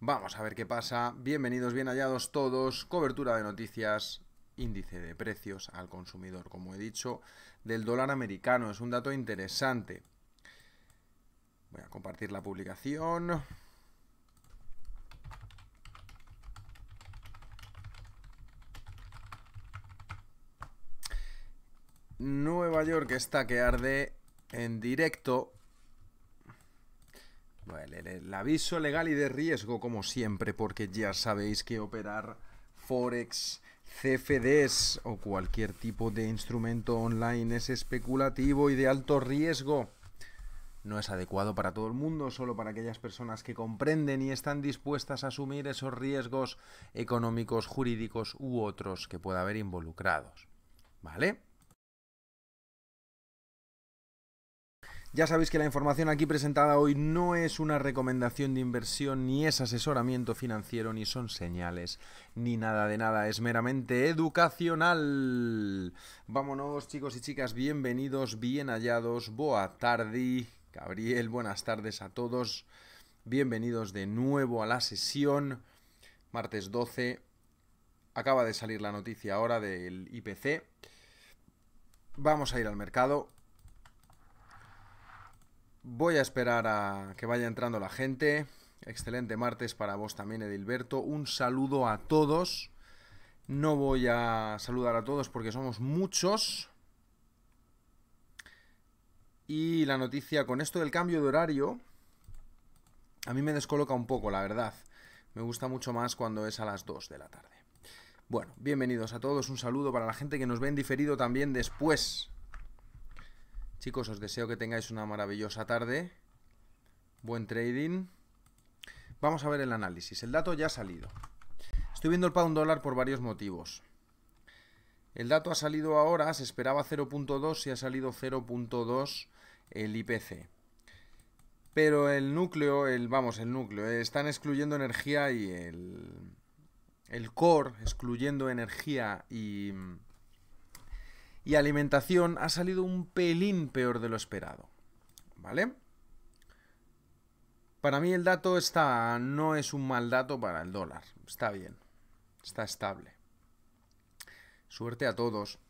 Vamos a ver qué pasa. Bienvenidos, bien hallados todos. Cobertura de noticias, índice de precios al consumidor, como he dicho, del dólar americano. Es un dato interesante. Voy a compartir la publicación. Nueva York está que arde en directo el aviso legal y de riesgo, como siempre, porque ya sabéis que operar Forex, CFDs o cualquier tipo de instrumento online es especulativo y de alto riesgo. No es adecuado para todo el mundo, solo para aquellas personas que comprenden y están dispuestas a asumir esos riesgos económicos, jurídicos u otros que pueda haber involucrados. ¿Vale? Ya sabéis que la información aquí presentada hoy no es una recomendación de inversión, ni es asesoramiento financiero, ni son señales, ni nada de nada, es meramente educacional. Vámonos chicos y chicas, bienvenidos, bien hallados, boa tarde, Gabriel, buenas tardes a todos, bienvenidos de nuevo a la sesión, martes 12, acaba de salir la noticia ahora del IPC, vamos a ir al mercado, Voy a esperar a que vaya entrando la gente. Excelente martes para vos también, Edilberto. Un saludo a todos. No voy a saludar a todos porque somos muchos. Y la noticia con esto del cambio de horario, a mí me descoloca un poco, la verdad. Me gusta mucho más cuando es a las 2 de la tarde. Bueno, bienvenidos a todos, un saludo para la gente que nos ve en diferido también después Chicos, os deseo que tengáis una maravillosa tarde. Buen trading. Vamos a ver el análisis. El dato ya ha salido. Estoy viendo el pound dólar por varios motivos. El dato ha salido ahora, se esperaba 0.2 y ha salido 0.2 el IPC. Pero el núcleo, el vamos, el núcleo, eh, están excluyendo energía y el el core excluyendo energía y y alimentación ha salido un pelín peor de lo esperado. ¿Vale? Para mí el dato está no es un mal dato para el dólar, está bien, está estable. Suerte a todos.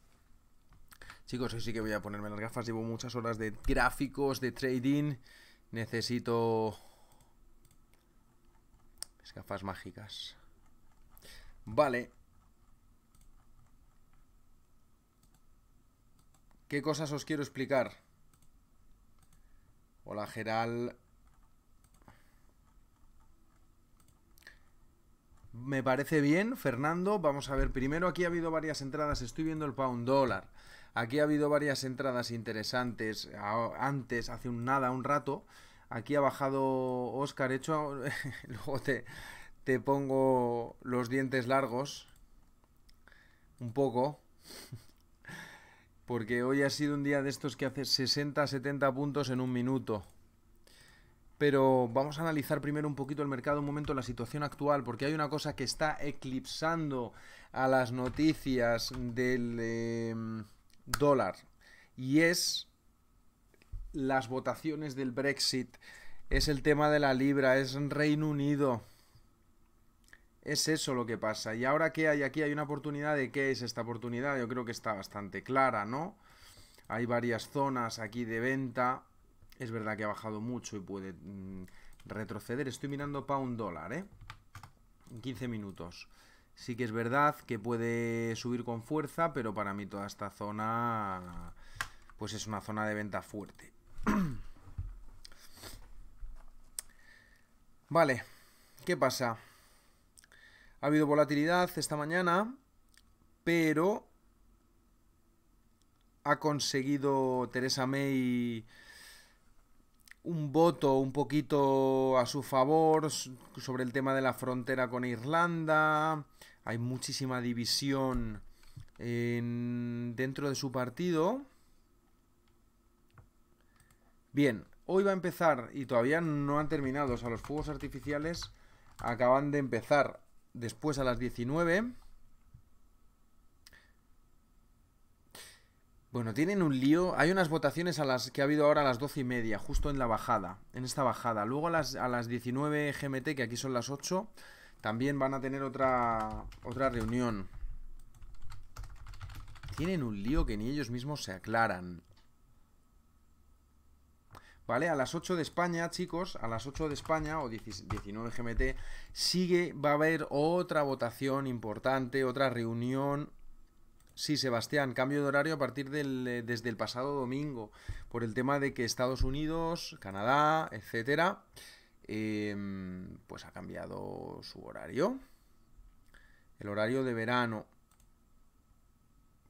Chicos, hoy sí que voy a ponerme las gafas, llevo muchas horas de gráficos, de trading, necesito Es gafas mágicas. Vale, ¿Qué cosas os quiero explicar? Hola, Geral. Me parece bien, Fernando. Vamos a ver, primero aquí ha habido varias entradas. Estoy viendo el pound dólar. Aquí ha habido varias entradas interesantes. Antes, hace un nada, un rato. Aquí ha bajado Oscar. hecho. Luego te pongo los dientes largos. Un poco. Porque hoy ha sido un día de estos que hace 60, 70 puntos en un minuto. Pero vamos a analizar primero un poquito el mercado, un momento, la situación actual, porque hay una cosa que está eclipsando a las noticias del em, dólar. Y es las votaciones del Brexit, es el tema de la libra, es Reino Unido. Es eso lo que pasa. Y ahora que hay aquí, hay una oportunidad de qué es esta oportunidad. Yo creo que está bastante clara, ¿no? Hay varias zonas aquí de venta. Es verdad que ha bajado mucho y puede mm, retroceder. Estoy mirando un dólar, ¿eh? En 15 minutos. Sí que es verdad que puede subir con fuerza, pero para mí toda esta zona pues es una zona de venta fuerte. vale, ¿qué pasa? Ha habido volatilidad esta mañana, pero ha conseguido Teresa May un voto un poquito a su favor sobre el tema de la frontera con Irlanda. Hay muchísima división dentro de su partido. Bien, hoy va a empezar, y todavía no han terminado, o sea, los fuegos artificiales acaban de empezar después a las 19. Bueno, tienen un lío. Hay unas votaciones a las que ha habido ahora a las 12 y media, justo en la bajada, en esta bajada. Luego a las, a las 19 GMT, que aquí son las 8, también van a tener otra, otra reunión. Tienen un lío que ni ellos mismos se aclaran. ¿Vale? A las 8 de España, chicos, a las 8 de España o 19 GMT, sigue, va a haber otra votación importante, otra reunión. Sí, Sebastián, cambio de horario a partir del, eh, desde el pasado domingo, por el tema de que Estados Unidos, Canadá, etcétera, em, pues ha cambiado su horario. El horario de verano.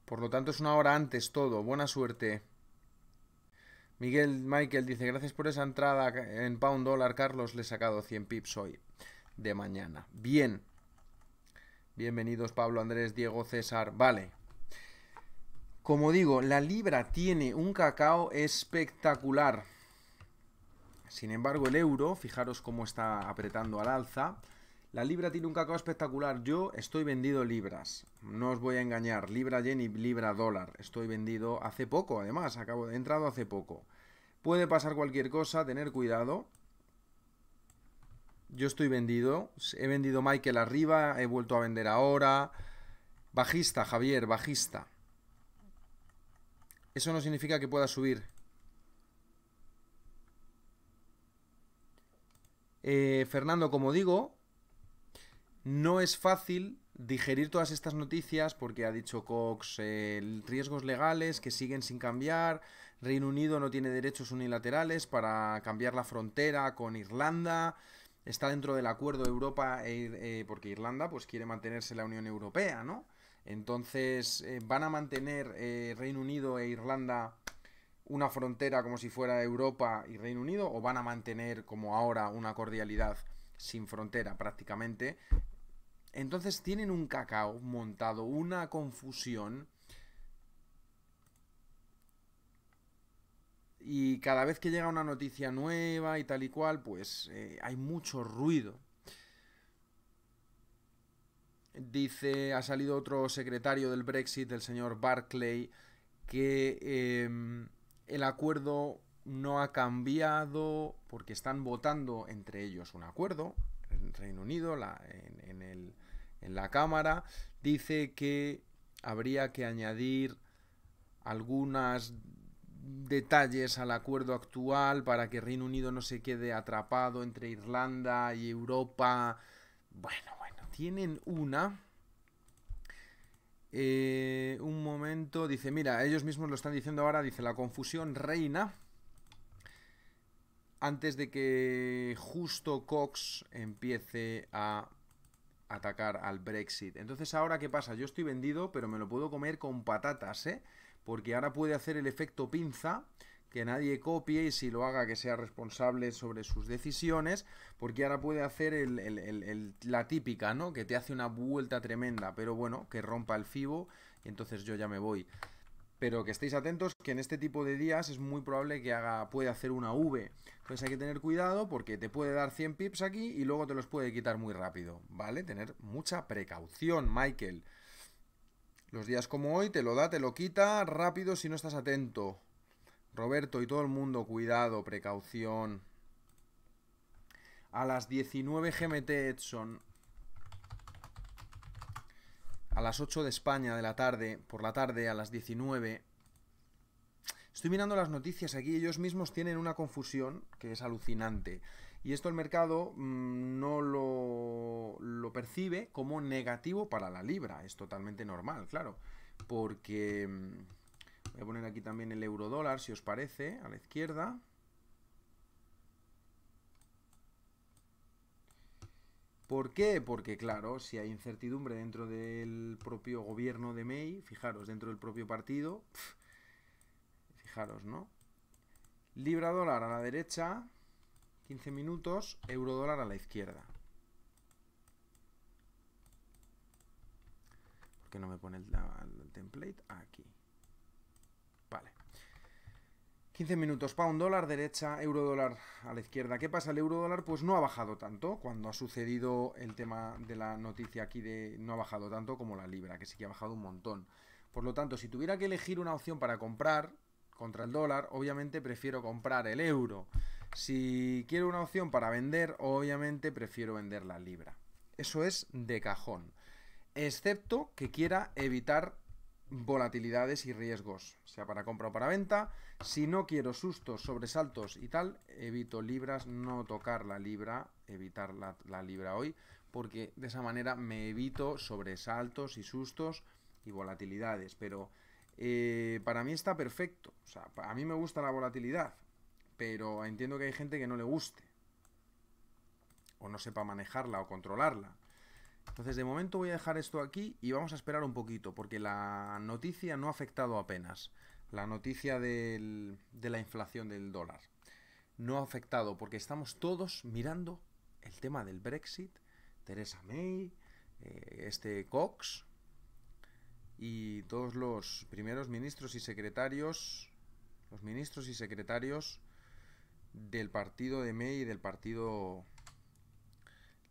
Por lo tanto, es una hora antes todo. Buena suerte. Miguel Michael dice, gracias por esa entrada en pound dólar, Carlos, le he sacado 100 pips hoy de mañana. Bien. Bienvenidos Pablo, Andrés, Diego, César. Vale. Como digo, la libra tiene un cacao espectacular. Sin embargo, el euro, fijaros cómo está apretando al alza. La libra tiene un cacao espectacular. Yo estoy vendido libras. No os voy a engañar. Libra yen y libra dólar. Estoy vendido hace poco, además. Acabo de entrar hace poco. Puede pasar cualquier cosa, tener cuidado. Yo estoy vendido. He vendido Michael arriba, he vuelto a vender ahora. Bajista, Javier, bajista. Eso no significa que pueda subir. Eh, Fernando, como digo, no es fácil digerir todas estas noticias porque ha dicho Cox eh, riesgos legales que siguen sin cambiar, Reino Unido no tiene derechos unilaterales para cambiar la frontera con Irlanda, está dentro del acuerdo de Europa e eh, porque Irlanda pues quiere mantenerse la Unión Europea, ¿no? Entonces, eh, ¿van a mantener Reino Unido e Irlanda una frontera como si fuera Europa y Reino Unido? ¿O van a mantener como ahora una cordialidad sin frontera prácticamente entonces tienen un cacao montado, una confusión. Y cada vez que llega una noticia nueva y tal y cual, pues eh, hay mucho ruido. Dice, ha salido otro secretario del Brexit, el señor Barclay, que em, el acuerdo no ha cambiado porque están votando entre ellos un acuerdo, en Reino Unido, la, en el en la cámara. Dice que habría que añadir algunos detalles al acuerdo actual para que Reino Unido no se quede atrapado entre Irlanda y Europa. Bueno, bueno, tienen una... Eh, un momento, dice, mira, ellos mismos lo están diciendo ahora, dice, la confusión reina antes de que justo Cox empiece a atacar al Brexit. Entonces ahora qué pasa, yo estoy vendido, pero me lo puedo comer con patatas, ¿eh? Porque ahora puede hacer el efecto pinza, que nadie copie y si lo haga que sea responsable sobre sus decisiones, porque ahora puede hacer el, la típica, ¿no? Que te hace una vuelta tremenda, pero bueno, que rompa el FIBO y entonces yo ya me voy pero que estéis atentos que en este tipo de días es muy probable que haga puede hacer una V. Entonces hay que tener cuidado porque te puede dar 100 pips aquí y luego te los puede quitar muy rápido, ¿vale? Tener mucha precaución, Michael. Los días como hoy te lo da, te lo quita rápido si no estás atento. Roberto y todo el mundo, cuidado, precaución. A las 19 GMT Edson, a las 8 de España de la tarde, por la tarde a las 19. Estoy mirando las noticias aquí, ellos mismos tienen una confusión que es alucinante. Y esto el mercado mm, no lo, lo percibe como negativo para la libra. Es totalmente normal, claro. Porque... Mm, voy a poner aquí también el euro dólar, si os parece, a la izquierda. ¿Por qué? Porque claro, si hay incertidumbre dentro del propio gobierno de May, fijaros, dentro del propio partido, fijaros, ¿no? Libra dólar a la derecha, 15 minutos, euro dólar a la izquierda. ¿Por qué no me pone el template? Aquí. 15 minutos, un dólar derecha, euro dólar a la izquierda. ¿Qué pasa? El euro dólar pues no ha bajado tanto cuando ha sucedido el tema de la noticia aquí de no ha bajado tanto como la libra, que sí que ha bajado un montón. Por lo tanto, si tuviera que elegir una opción para comprar contra el dólar, obviamente prefiero comprar el euro. Si quiero una opción para vender, obviamente prefiero vender la libra. Eso es de cajón. Excepto que quiera evitar volatilidades y riesgos, sea para compra o para venta. Si no quiero sustos, sobresaltos y tal, evito libras, no tocar la libra, evitar la, libra hoy, porque de esa manera me evito sobresaltos y sustos y volatilidades. Pero eh, para mí está perfecto. O sea, a mí me gusta la volatilidad, pero entiendo que hay gente que no le guste o no sepa manejarla o controlarla. Entonces, de momento voy a dejar esto aquí y vamos a esperar un poquito, porque la noticia no ha afectado apenas. La noticia de la inflación del dólar. No ha afectado, porque estamos todos mirando el tema del Brexit, Teresa May, eh, este Cox y todos los primeros ministros y secretarios, los ministros y secretarios del partido de May y del partido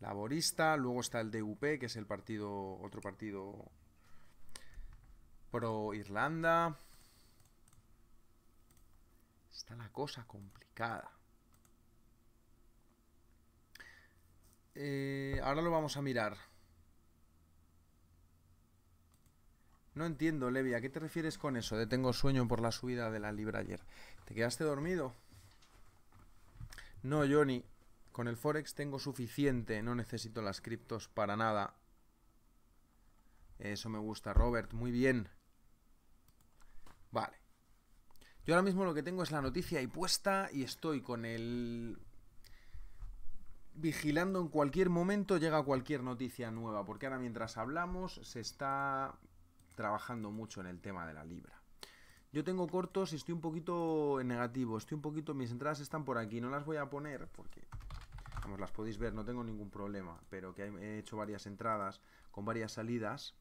laborista, luego está el DUP, que es el partido, otro partido pro Irlanda. Está la cosa complicada. Eh, ahora lo vamos a mirar. No entiendo, Levi, ¿a qué te refieres con eso? De tengo sueño por la subida de la libra ayer. ¿Te quedaste dormido? No, Johnny, con el Forex tengo suficiente, no necesito las criptos para nada. Eso me gusta, Robert, muy bien. Vale. Yo ahora mismo lo que tengo es la noticia ahí puesta y estoy con el... Vigilando en cualquier momento llega cualquier noticia nueva, porque ahora mientras hablamos se está trabajando mucho en el tema de la libra. Yo tengo cortos y estoy un poquito en negativo, estoy un poquito, mis entradas están por aquí, no las voy a poner porque vamos, las podéis ver, no tengo ningún problema, pero que he hecho varias entradas con varias salidas,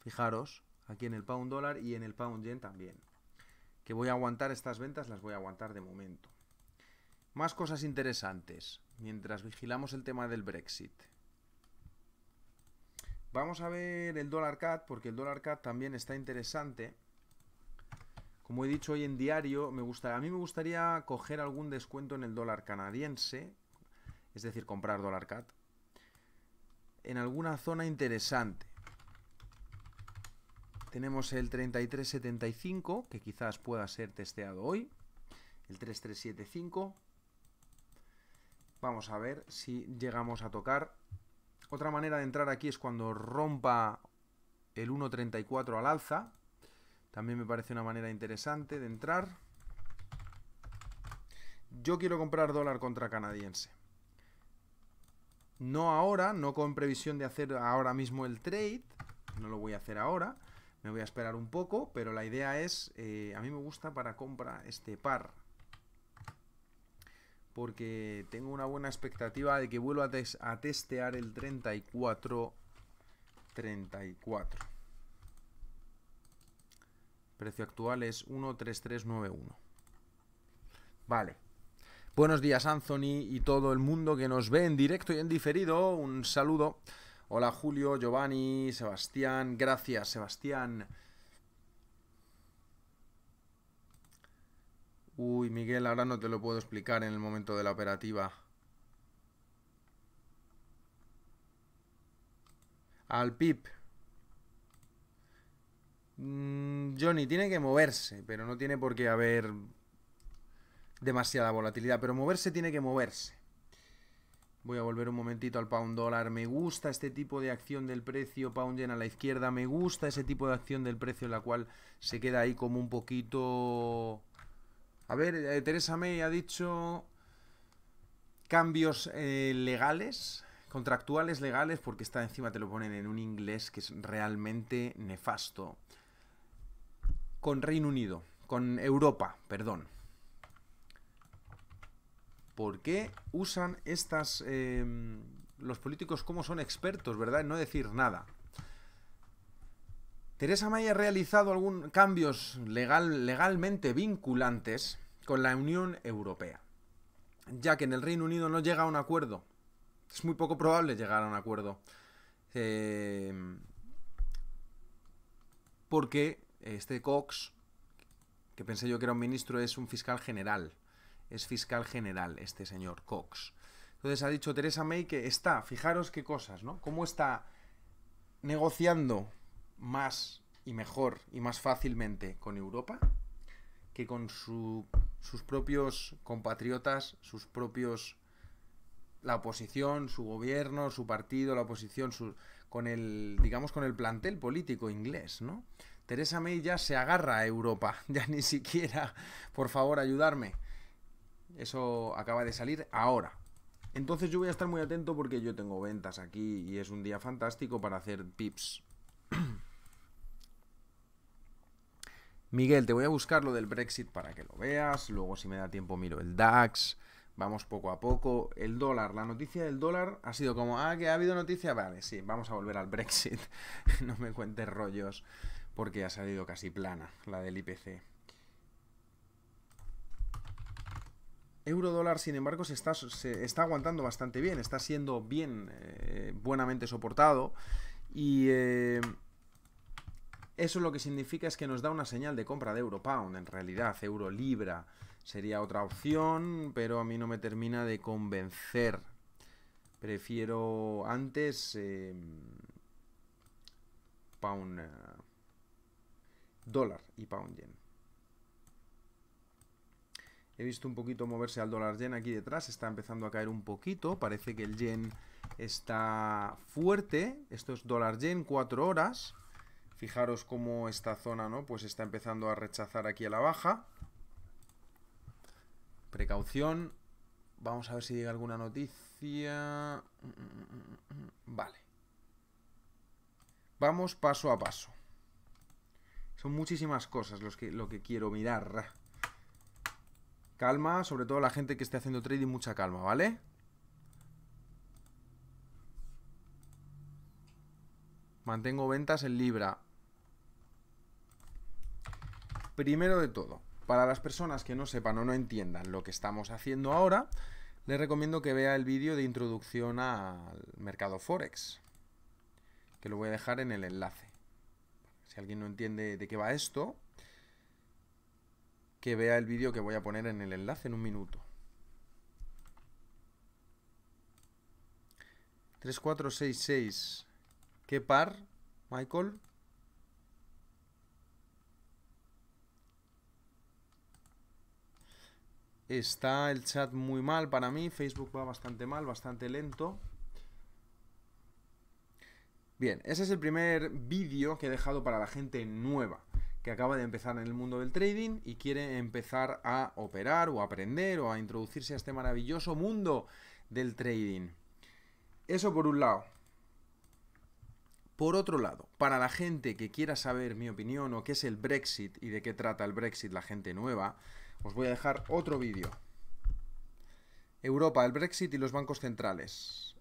fijaros, aquí en el pound dólar y en el pound yen también, que voy a aguantar estas ventas, las voy a aguantar de momento. Más cosas interesantes, mientras vigilamos el tema del Brexit. Vamos a ver el dólar CAD, porque el dólar CAD también está interesante. Como he dicho hoy en diario, me a mí me gustaría coger algún descuento en el dólar canadiense, es decir, comprar dólar CAT, en alguna zona interesante. Tenemos el 3375, que quizás pueda ser testeado hoy, el 3375. Vamos a ver si llegamos a tocar. Otra manera de entrar aquí es cuando rompa el 1.34 al alza, también me parece una manera interesante de entrar. Yo quiero comprar dólar contra canadiense. No ahora, no con previsión de hacer ahora mismo el trade. No lo voy a hacer ahora. Me voy a esperar un poco, pero la idea es... Eh, a mí me gusta para compra este par. Porque tengo una buena expectativa de que vuelva a, a testear el 34-34. Precio actual es 13391. Vale. Buenos días Anthony y todo el mundo que nos ve en directo y en diferido. Un saludo. Hola Julio, Giovanni, Sebastián. Gracias Sebastián. Uy, Miguel, ahora no te lo puedo explicar en el momento de la operativa. Al PIP. Mm, Johnny, tiene que moverse, pero no tiene por qué haber demasiada volatilidad. Pero moverse tiene que moverse. Voy a volver un momentito al pound dólar. Me gusta este tipo de acción del precio pound yen a la izquierda. Me gusta ese tipo de acción del precio en la cual se queda ahí como un poquito... A ver, eh, Teresa May ha dicho cambios eh, legales, contractuales legales, porque está encima te lo ponen en un inglés que es realmente nefasto con Reino Unido, con Europa, perdón. ¿Por qué usan estas... Em, los políticos como son expertos, ¿verdad? En no decir nada. Teresa May ha realizado algunos cambios legal, legalmente vinculantes con la Unión Europea, ya que en el Reino Unido no llega a un acuerdo. Es muy poco probable llegar a un acuerdo. Em, porque este Cox, que pensé yo que era un ministro, es un fiscal general. Es fiscal general este señor Cox. Entonces ha dicho Teresa May que está, fijaros qué cosas, ¿no? Cómo está negociando más y mejor y más fácilmente con Europa que con sus propios compatriotas, sus propios la oposición, su gobierno, su partido, la oposición, con el digamos con el plantel político inglés, ¿no? Teresa May ya se agarra a Europa, ya ni siquiera, por favor, ayudarme. Eso acaba de salir ahora. Entonces yo voy a estar muy atento porque yo tengo ventas aquí y es un día fantástico para hacer pips. Miguel, te voy a buscar lo del Brexit para que lo veas. Luego, si me da tiempo, miro el DAX. Vamos poco a poco. El dólar, la noticia del dólar ha sido como, ah, que ha habido noticia. Vale, sí, vamos a volver al Brexit. no me cuentes rollos porque ha salido casi plana la del IPC. Euro dólar, sin embargo, se está, aguantando bastante bien, está siendo bien, eh, buenamente soportado. Y eh, eso lo que significa es que nos da una señal de compra de euro pound, en realidad, euro libra sería otra opción, pero a mí no me termina de convencer. Prefiero antes eh, pound, dólar y pound yen. He visto un poquito moverse al dólar yen aquí detrás, está empezando a caer un poquito, parece que el yen está fuerte, esto es dólar yen 4 horas. Fijaros cómo esta zona, ¿no? Pues está empezando a rechazar aquí a la baja. Precaución. Vamos a ver si llega alguna noticia. Mm, mm, mm, vale. Vamos paso a paso. Son muchísimas cosas los que, lo que quiero mirar. Calma, sobre todo la gente que esté haciendo trading, mucha calma, ¿vale? Mantengo ventas en Libra. Primero de todo, para las personas que no sepan o no entiendan lo que estamos haciendo ahora, les recomiendo que vea el vídeo de introducción al mercado Forex, que lo voy a dejar en el enlace si alguien no entiende de qué va esto, que vea el vídeo que voy a poner en el enlace en un minuto. 3466. ¿Qué par, Michael? Está el chat muy mal para mí, Facebook va bastante mal, bastante lento. Bien, ese es el primer vídeo que he dejado para la gente nueva que acaba de empezar en el mundo del trading y quiere empezar a operar o aprender o a introducirse a este maravilloso mundo del trading. Eso por un lado. Por otro lado, para la gente que quiera saber mi opinión o qué es el Brexit y de qué trata el Brexit la gente nueva, os voy a dejar otro vídeo. Europa, el Brexit y los bancos centrales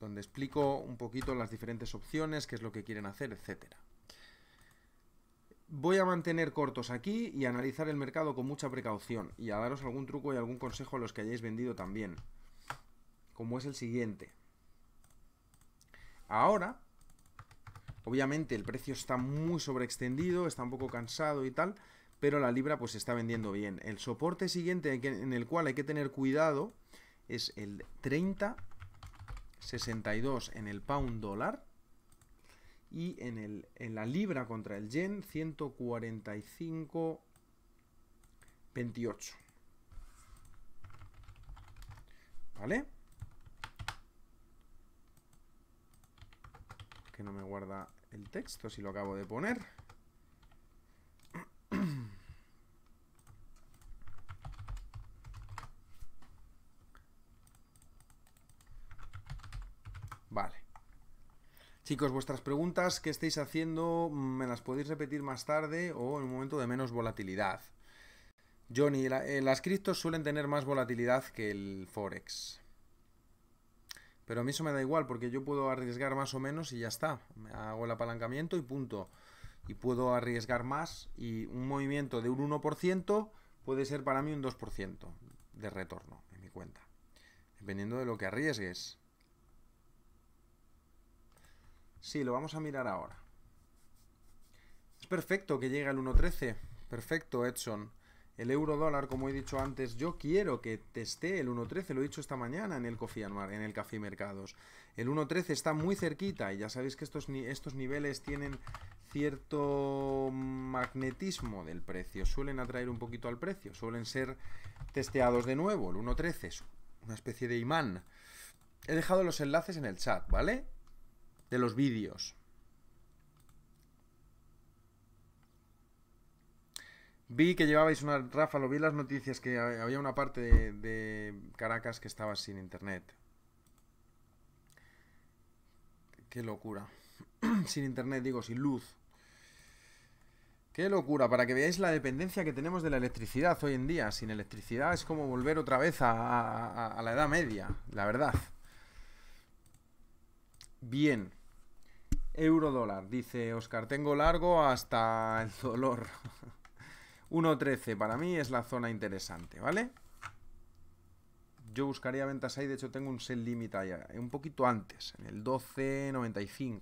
donde explico un poquito las diferentes opciones, qué es lo que quieren hacer, etcétera. Voy a mantener cortos aquí y analizar el mercado con mucha precaución y a daros algún truco y algún consejo a los que hayáis vendido también, como es el siguiente. Ahora, obviamente el precio está muy sobreextendido, está un poco cansado y tal, pero la libra pues está vendiendo bien. El soporte siguiente en el cual hay que tener cuidado es el 30 62 en el pound dólar y en, el, en la libra contra el yen 145.28. ¿Vale? Que no me guarda el texto si lo acabo de poner. Chicos, vuestras preguntas que estáis haciendo me las podéis repetir más tarde o en un momento de menos volatilidad. Johnny, eh, las criptos suelen tener más volatilidad que el Forex. Pero a mí eso me da igual porque yo puedo arriesgar más o menos y ya está. Hago el apalancamiento y punto. Y puedo arriesgar más y un movimiento de un 1% puede ser para mí un 2% de retorno en mi cuenta. Dependiendo de lo que arriesgues. Sí, lo vamos a mirar ahora. Es perfecto que llegue al 1.13. Perfecto, Edson. El euro dólar, como he dicho antes, yo quiero que teste el 1.13, lo he dicho esta mañana en el Coffee en el Café Mercados. El 1.13 está muy cerquita y ya sabéis que estos, estos niveles tienen cierto magnetismo del precio, suelen atraer un poquito al precio, suelen ser testeados de nuevo. El 1.13 es una especie de imán. He dejado los enlaces en el chat, ¿vale? de los vídeos. Vi que llevabais una... Rafa, lo vi las noticias que había una parte de, Caracas que estaba sin internet. Qué locura. sin internet, digo, sin luz. Qué locura, para que veáis la dependencia que tenemos de la electricidad hoy en día. Sin electricidad es como volver otra vez a la Edad Media, la verdad. Bien. Euro dólar, dice Oscar, tengo largo hasta el dolor. 1.13 para mí es la zona interesante, ¿vale? Yo buscaría ventas ahí, de hecho tengo un sell limit ahí, eh, un poquito antes, en el 12.95.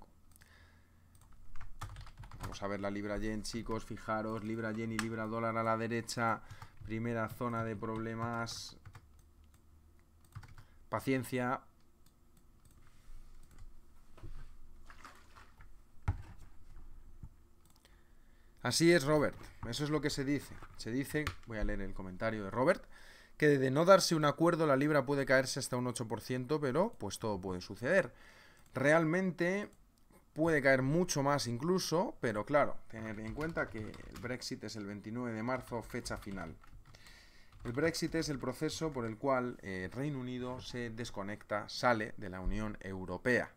Vamos a ver la libra yen, chicos, fijaros, libra yen y libra dólar a la derecha, primera zona de problemas. Paciencia, Así es, Robert. Eso es lo que se dice. Se dice, voy a leer el comentario de Robert, que de no darse un acuerdo la libra puede caerse hasta un 8%, pero pues todo puede suceder. Realmente puede caer mucho más incluso, pero claro, tener en cuenta que el Brexit es el 29 de marzo, fecha final. El Brexit es el proceso por el cual el eh, Reino Unido se desconecta, sale de la Unión Europea.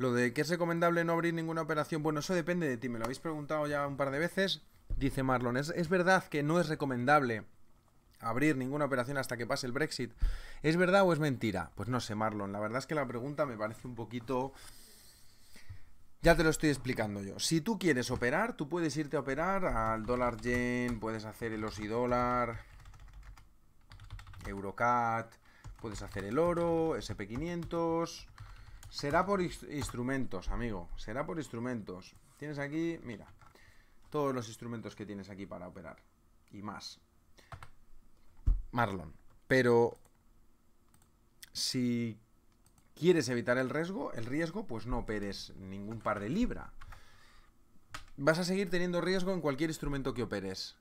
Lo de que es recomendable no abrir ninguna operación, bueno, eso depende de ti, me lo habéis preguntado ya un par de veces, dice Marlon, es, verdad que no es recomendable abrir ninguna operación hasta que pase el Brexit. ¿Es verdad o es mentira? Pues no sé, Marlon, la verdad es que la pregunta me parece un poquito... Ya te lo estoy explicando yo. Si tú quieres operar, tú puedes irte a operar al dólar yen, puedes hacer el OSI dólar, Eurocat, puedes hacer el oro, SP500, Será por instrumentos, amigo. Será por instrumentos. Tienes aquí, mira, todos los instrumentos que tienes aquí para operar. Y más. Marlon. Pero si quieres evitar el riesgo, el riesgo, pues no operes ningún par de libra. Vas a seguir teniendo riesgo en cualquier instrumento que operes.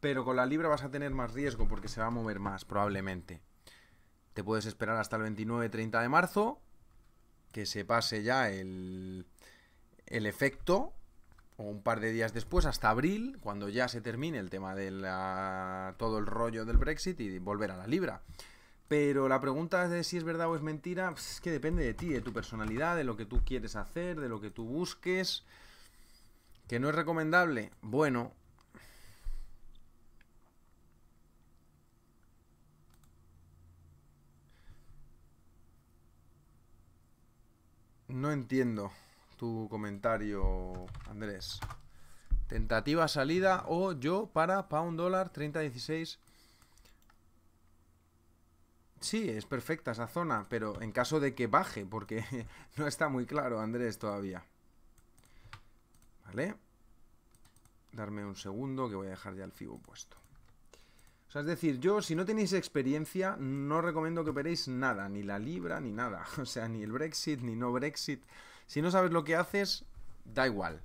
Pero con la libra vas a tener más riesgo porque se va a mover más, probablemente. Te puedes esperar hasta el 29-30 de marzo, que se pase ya el, el efecto, o un par de días después, hasta abril, cuando ya se termine el tema de la, todo el rollo del Brexit y volver a la libra. Pero la pregunta de si es verdad o es mentira, es que depende de ti, de tu personalidad, de lo que tú quieres hacer, de lo que tú busques. ¿Que no es recomendable? Bueno, No entiendo tu comentario, Andrés. Tentativa salida o yo para pound dólar 3016. Sí, es perfecta esa zona, pero en caso de que baje, porque no está muy claro, Andrés, todavía. ¿Vale? Darme un segundo que voy a dejar ya el FIBO puesto. O sea, es decir, yo si no tenéis experiencia, no recomiendo que operéis nada, ni la libra, ni nada. O sea, ni el Brexit, ni no Brexit. Si no sabes lo que haces, da igual.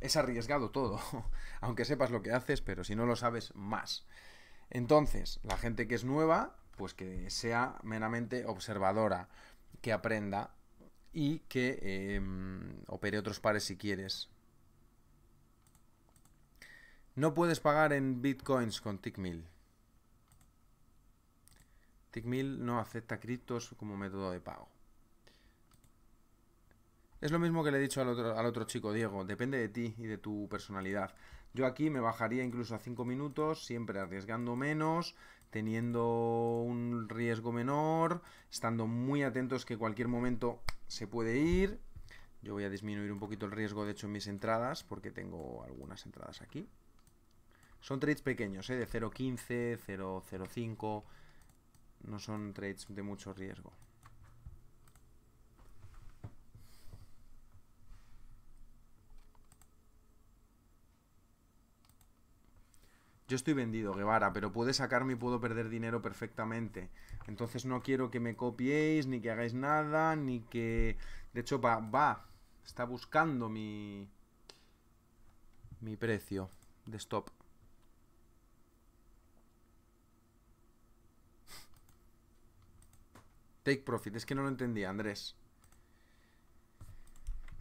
Es arriesgado todo, aunque sepas lo que haces, pero si no lo sabes, más. Entonces, la gente que es nueva, pues que sea meramente observadora, que aprenda y que em, opere otros pares si quieres. No puedes pagar en bitcoins con Tickmill. Tickmill no acepta criptos como método de pago. Es lo mismo que le he dicho al otro, chico, Diego. Depende de ti y de tu personalidad. Yo aquí me bajaría incluso a 5 minutos, siempre arriesgando menos, teniendo un riesgo menor, estando muy atentos que cualquier momento se puede ir. Yo voy a disminuir un poquito el riesgo, de hecho, en mis entradas, porque tengo algunas entradas aquí. Son trades pequeños, ¿eh? de 0.15, 0.05, no son trades de mucho riesgo. Yo estoy vendido, Guevara, pero puede sacarme y puedo perder dinero perfectamente. Entonces no quiero que me copiéis, ni que hagáis nada, ni que... De hecho, va, va. Está buscando mi... Mi precio de stop. Take profit. Es que no lo entendía, Andrés.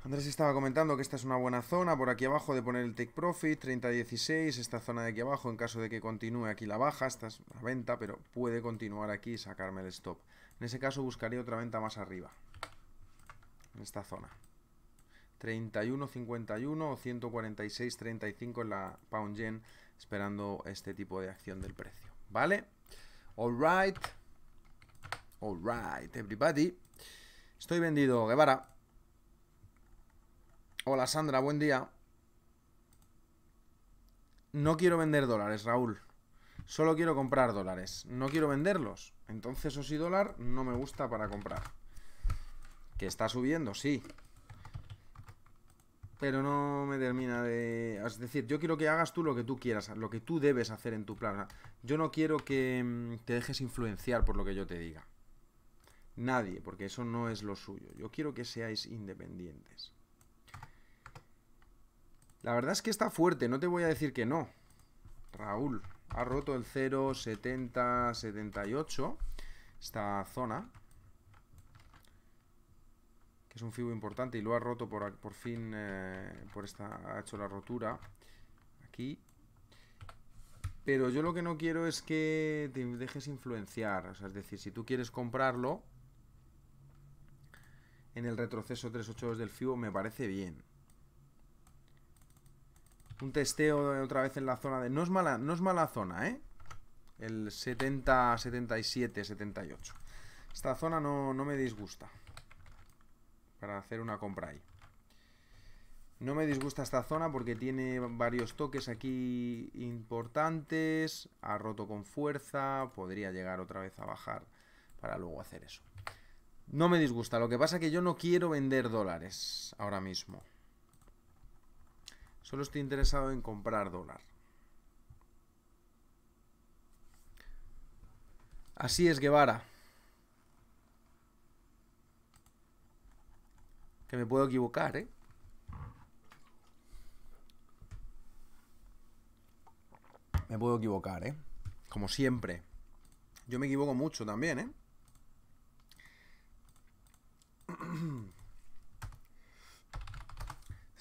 Andrés estaba comentando que esta es una buena zona por aquí abajo de poner el take profit, 30.16, esta zona de aquí abajo en caso de que continúe aquí la baja, esta es una venta, pero puede continuar aquí y sacarme el stop. En ese caso buscaría otra venta más arriba, en esta zona. 31.51 o 146.35 en la pound yen, esperando este tipo de acción del precio, ¿vale? All right. Alright, everybody. Estoy vendido, Guevara. Hola, Sandra, buen día. No quiero vender dólares, Raúl. Solo quiero comprar dólares. No quiero venderlos. Entonces, o sí, dólar no me gusta para comprar. Que está subiendo, sí. Pero no me termina de... Es decir, yo quiero que hagas tú lo que tú quieras, lo que tú debes hacer en tu plan. Yo no quiero que mm, te dejes influenciar por lo que yo te diga nadie, porque eso no es lo suyo. Yo quiero que seáis independientes. La verdad es que está fuerte, no te voy a decir que no. Raúl ha roto el 0.70.78. esta zona, que es un fibo importante y lo ha roto por, por fin, eh, por esta, ha hecho la rotura aquí. Pero yo lo que no quiero es que te dejes influenciar, es decir, si tú quieres comprarlo, en el retroceso 382 del FIBO me parece bien. Un testeo otra vez en la zona de... No es mala, no es mala zona, ¿eh? El 70, 77, 78. Esta zona no, no me disgusta. Para hacer una compra ahí. No me disgusta esta zona porque tiene varios toques aquí importantes. Ha roto con fuerza. Podría llegar otra vez a bajar para luego hacer eso. No me disgusta, lo que pasa es que yo no quiero vender dólares ahora mismo. Solo estoy interesado en comprar dólar. Así es, Guevara. Que me puedo equivocar, ¿eh? Me puedo equivocar, ¿eh? Como siempre. Yo me equivoco mucho también, ¿eh?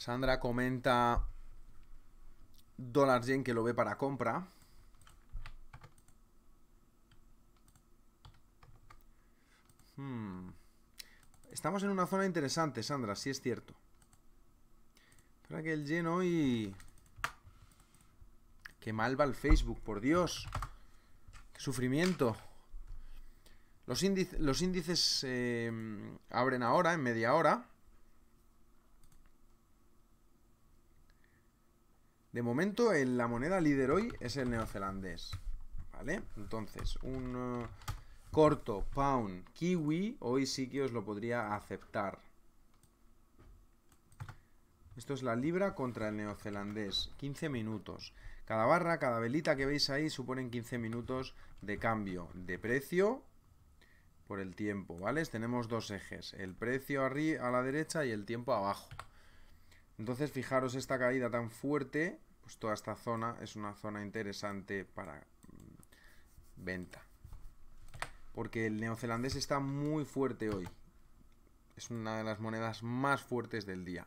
Sandra comenta dólar yen que lo ve para compra. Hmm. Estamos en una zona interesante, Sandra, si es cierto. Para que el yen hoy... Qué mal va el Facebook, por Dios. Qué sufrimiento. Los, índices eh, abren ahora, en media hora. De momento, la moneda líder hoy es el neozelandés. ¿Vale? Entonces, un eh, corto, pound, kiwi, hoy sí que os lo podría aceptar. Esto es la libra contra el neozelandés. 15 minutos. Cada barra, cada velita que veis ahí suponen 15 minutos de cambio de precio por el tiempo, ¿vale? Tenemos dos ejes, el precio a la derecha y el tiempo abajo. Entonces, fijaros esta caída tan fuerte, pues toda esta zona es una zona interesante para mm, venta. Porque el neozelandés está muy fuerte hoy. Es una de las monedas más fuertes del día.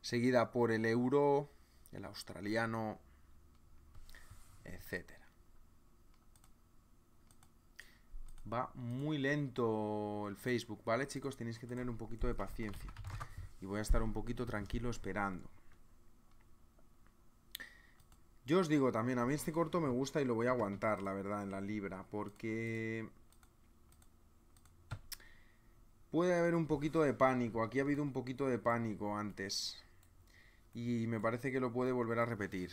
Seguida por el euro, el australiano, etc. Va muy lento el Facebook, ¿vale chicos? Tenéis que tener un poquito de paciencia y voy a estar un poquito tranquilo esperando. Yo os digo también, a mí este corto me gusta y lo voy a aguantar, la verdad, en la libra, porque puede haber un poquito de pánico. Aquí ha habido un poquito de pánico antes. Y me parece que lo puede volver a repetir.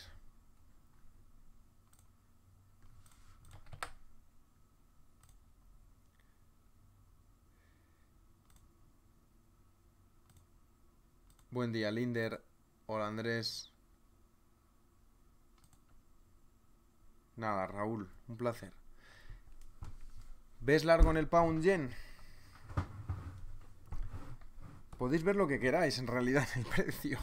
Buen día, Linder. Hola, Andrés. Nada, Raúl, un placer. ¿Ves largo en el pound yen? Podéis ver lo que queráis, en realidad, el precio.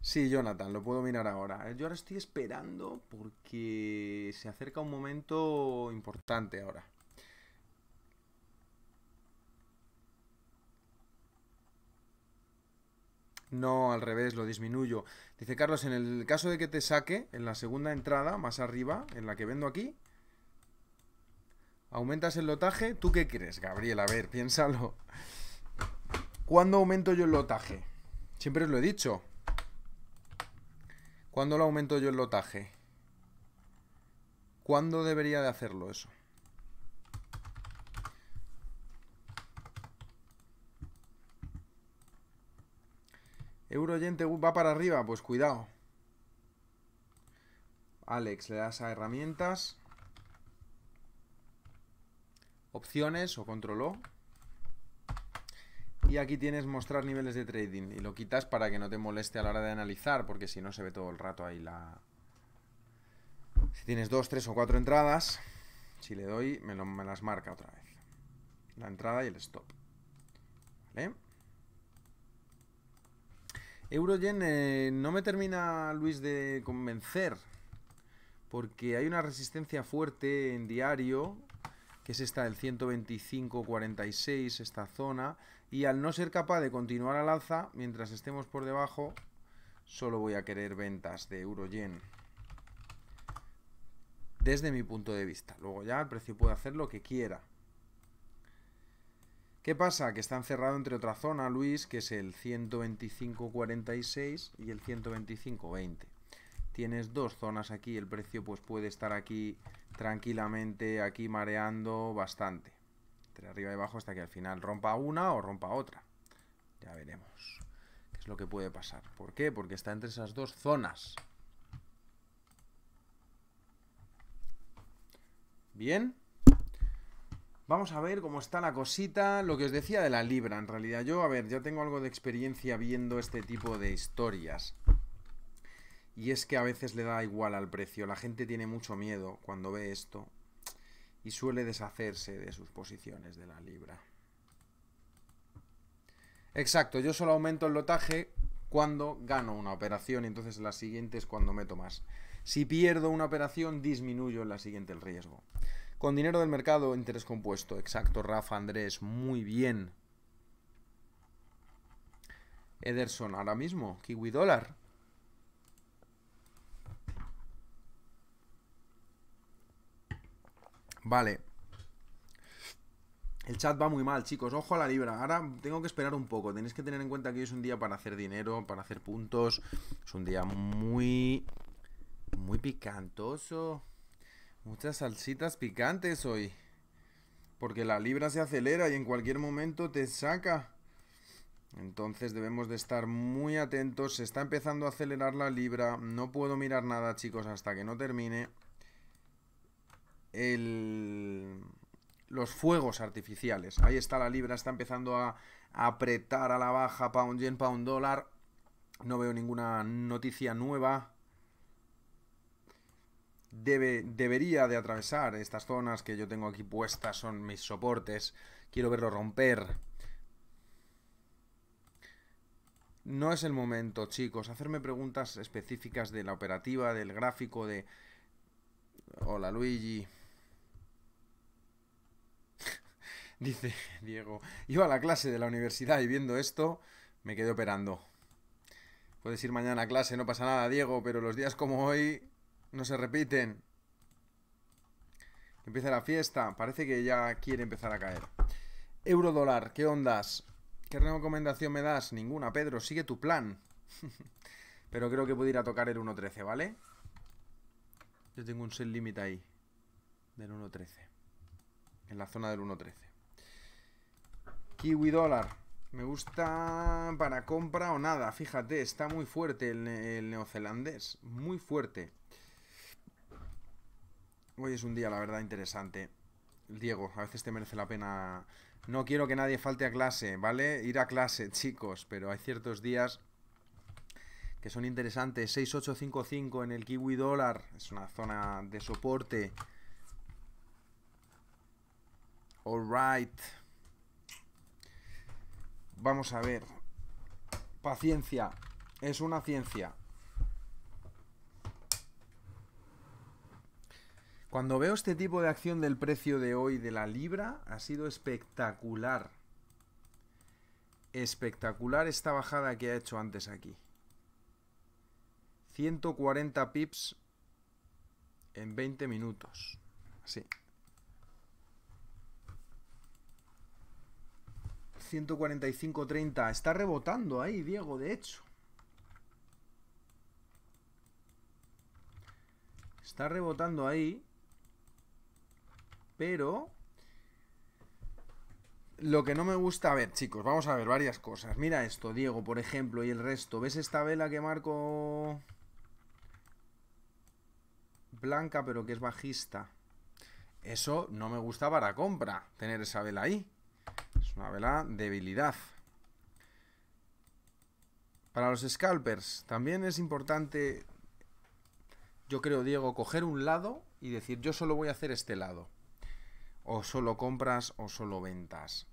Sí, Jonathan, lo puedo mirar ahora. Eh, yo ahora estoy esperando porque se acerca un momento importante ahora. No, al revés, lo disminuyo. Dice Carlos, en el caso de que te saque, en la segunda entrada, más arriba, en la que vendo aquí, aumentas el lotaje. ¿Tú qué crees, Gabriel? A ver, piénsalo. ¿Cuándo aumento yo el lotaje? Siempre os lo he dicho. ¿Cuándo lo aumento yo el lotaje? ¿Cuándo debería de hacerlo eso? Euroyente uh, va para arriba, pues cuidado. Alex, le das a herramientas. Opciones o controló. Y aquí tienes mostrar niveles de trading. Y lo quitas para que no te moleste a la hora de analizar, porque si no se ve todo el rato ahí la... Si tienes dos, tres o cuatro entradas, si le doy, me, me las marca otra vez. La entrada y el stop. ¿Vale? Eurogen eh, no me termina, Luis, de convencer. Porque hay una resistencia fuerte en diario, que es esta del 125.46, esta zona. Y al no ser capaz de continuar al alza, mientras estemos por debajo, solo voy a querer ventas de Eurogen. Desde mi punto de vista. Luego ya el precio puede hacer lo que quiera. ¿Qué pasa? Que está encerrado entre otra zona, Luis, que es el 125.46 y el 125.20. Tienes dos zonas aquí, el precio pues puede estar aquí tranquilamente, aquí mareando bastante. Entre arriba y abajo hasta que al final rompa una o rompa otra. Ya veremos qué es lo que puede pasar. ¿Por qué? Porque está entre esas dos zonas. Bien. Vamos a ver cómo está la cosita, lo que os decía de la libra, en realidad. Yo, a ver, ya tengo algo de experiencia viendo este tipo de historias. Y es que a veces le da igual al precio. La gente tiene mucho miedo cuando ve esto y suele deshacerse de sus posiciones de la libra. Exacto, yo solo aumento el lotaje cuando gano una operación y entonces la siguiente es cuando meto más. Si pierdo una operación, disminuyo en la siguiente el riesgo. Con dinero del mercado, interés compuesto. Exacto, Rafa Andrés, muy bien. Ederson, ahora mismo, Kiwi Dólar. Vale. El chat va muy mal, chicos. Ojo a la libra. Ahora tengo que esperar un poco. Tenéis que tener en cuenta que hoy es un día para hacer dinero, para hacer puntos. Es un día muy... Muy picantoso. Muchas salsitas picantes hoy. Porque la libra se acelera y en cualquier momento te saca. Entonces debemos de estar muy atentos. Se está empezando a acelerar la libra. No puedo mirar nada, chicos, hasta que no termine. Los fuegos artificiales. Ahí está la libra. Está empezando a apretar a la baja. Pound yen, pound dólar. No veo ninguna noticia nueva debería de atravesar. Estas zonas que yo tengo aquí puestas son mis soportes. Quiero verlo romper. No es el momento, chicos. Hacerme preguntas específicas de la operativa, del gráfico, de... Hola, Luigi. Dice Diego, iba a la clase de la universidad y viendo esto me quedé operando. Puedes ir mañana a clase, no pasa nada, Diego, pero los días como hoy no se repiten. Empieza la fiesta. Parece que ya quiere empezar a caer. Euro ¿qué ondas? ¿Qué recomendación me das? Ninguna, Pedro. Sigue tu plan. Pero creo que ir a tocar el 1.13, ¿vale? Yo tengo un sell limit ahí. Del 1.13. En la zona del 1.13. Kiwi dólar. Me gusta para compra o nada. Fíjate, está muy fuerte el neozelandés. Muy fuerte. Hoy es un día, la verdad, interesante. Diego, a veces te merece la pena... No quiero que nadie falte a clase, ¿vale? Ir a clase, chicos, pero hay ciertos días que son interesantes. 6855 en el kiwi dólar, es una zona de soporte. Alright. Vamos a ver. Paciencia, es una ciencia. Cuando veo este tipo de acción del precio de hoy de la libra, ha sido espectacular. Espectacular esta bajada que ha hecho antes aquí. 140 pips en 20 minutos. Así. 145.30. Está rebotando ahí, Diego, de hecho. Está rebotando ahí pero... Lo que no me gusta, a ver, chicos, vamos a ver varias cosas. Mira esto, Diego, por ejemplo, y el resto. ¿Ves esta vela que marco blanca, pero que es bajista? Eso no me gusta para compra, tener esa vela ahí. Es una vela debilidad. Para los scalpers, también es importante, yo creo, Diego, coger un lado y decir, yo solo voy a hacer este lado o solo compras o solo ventas.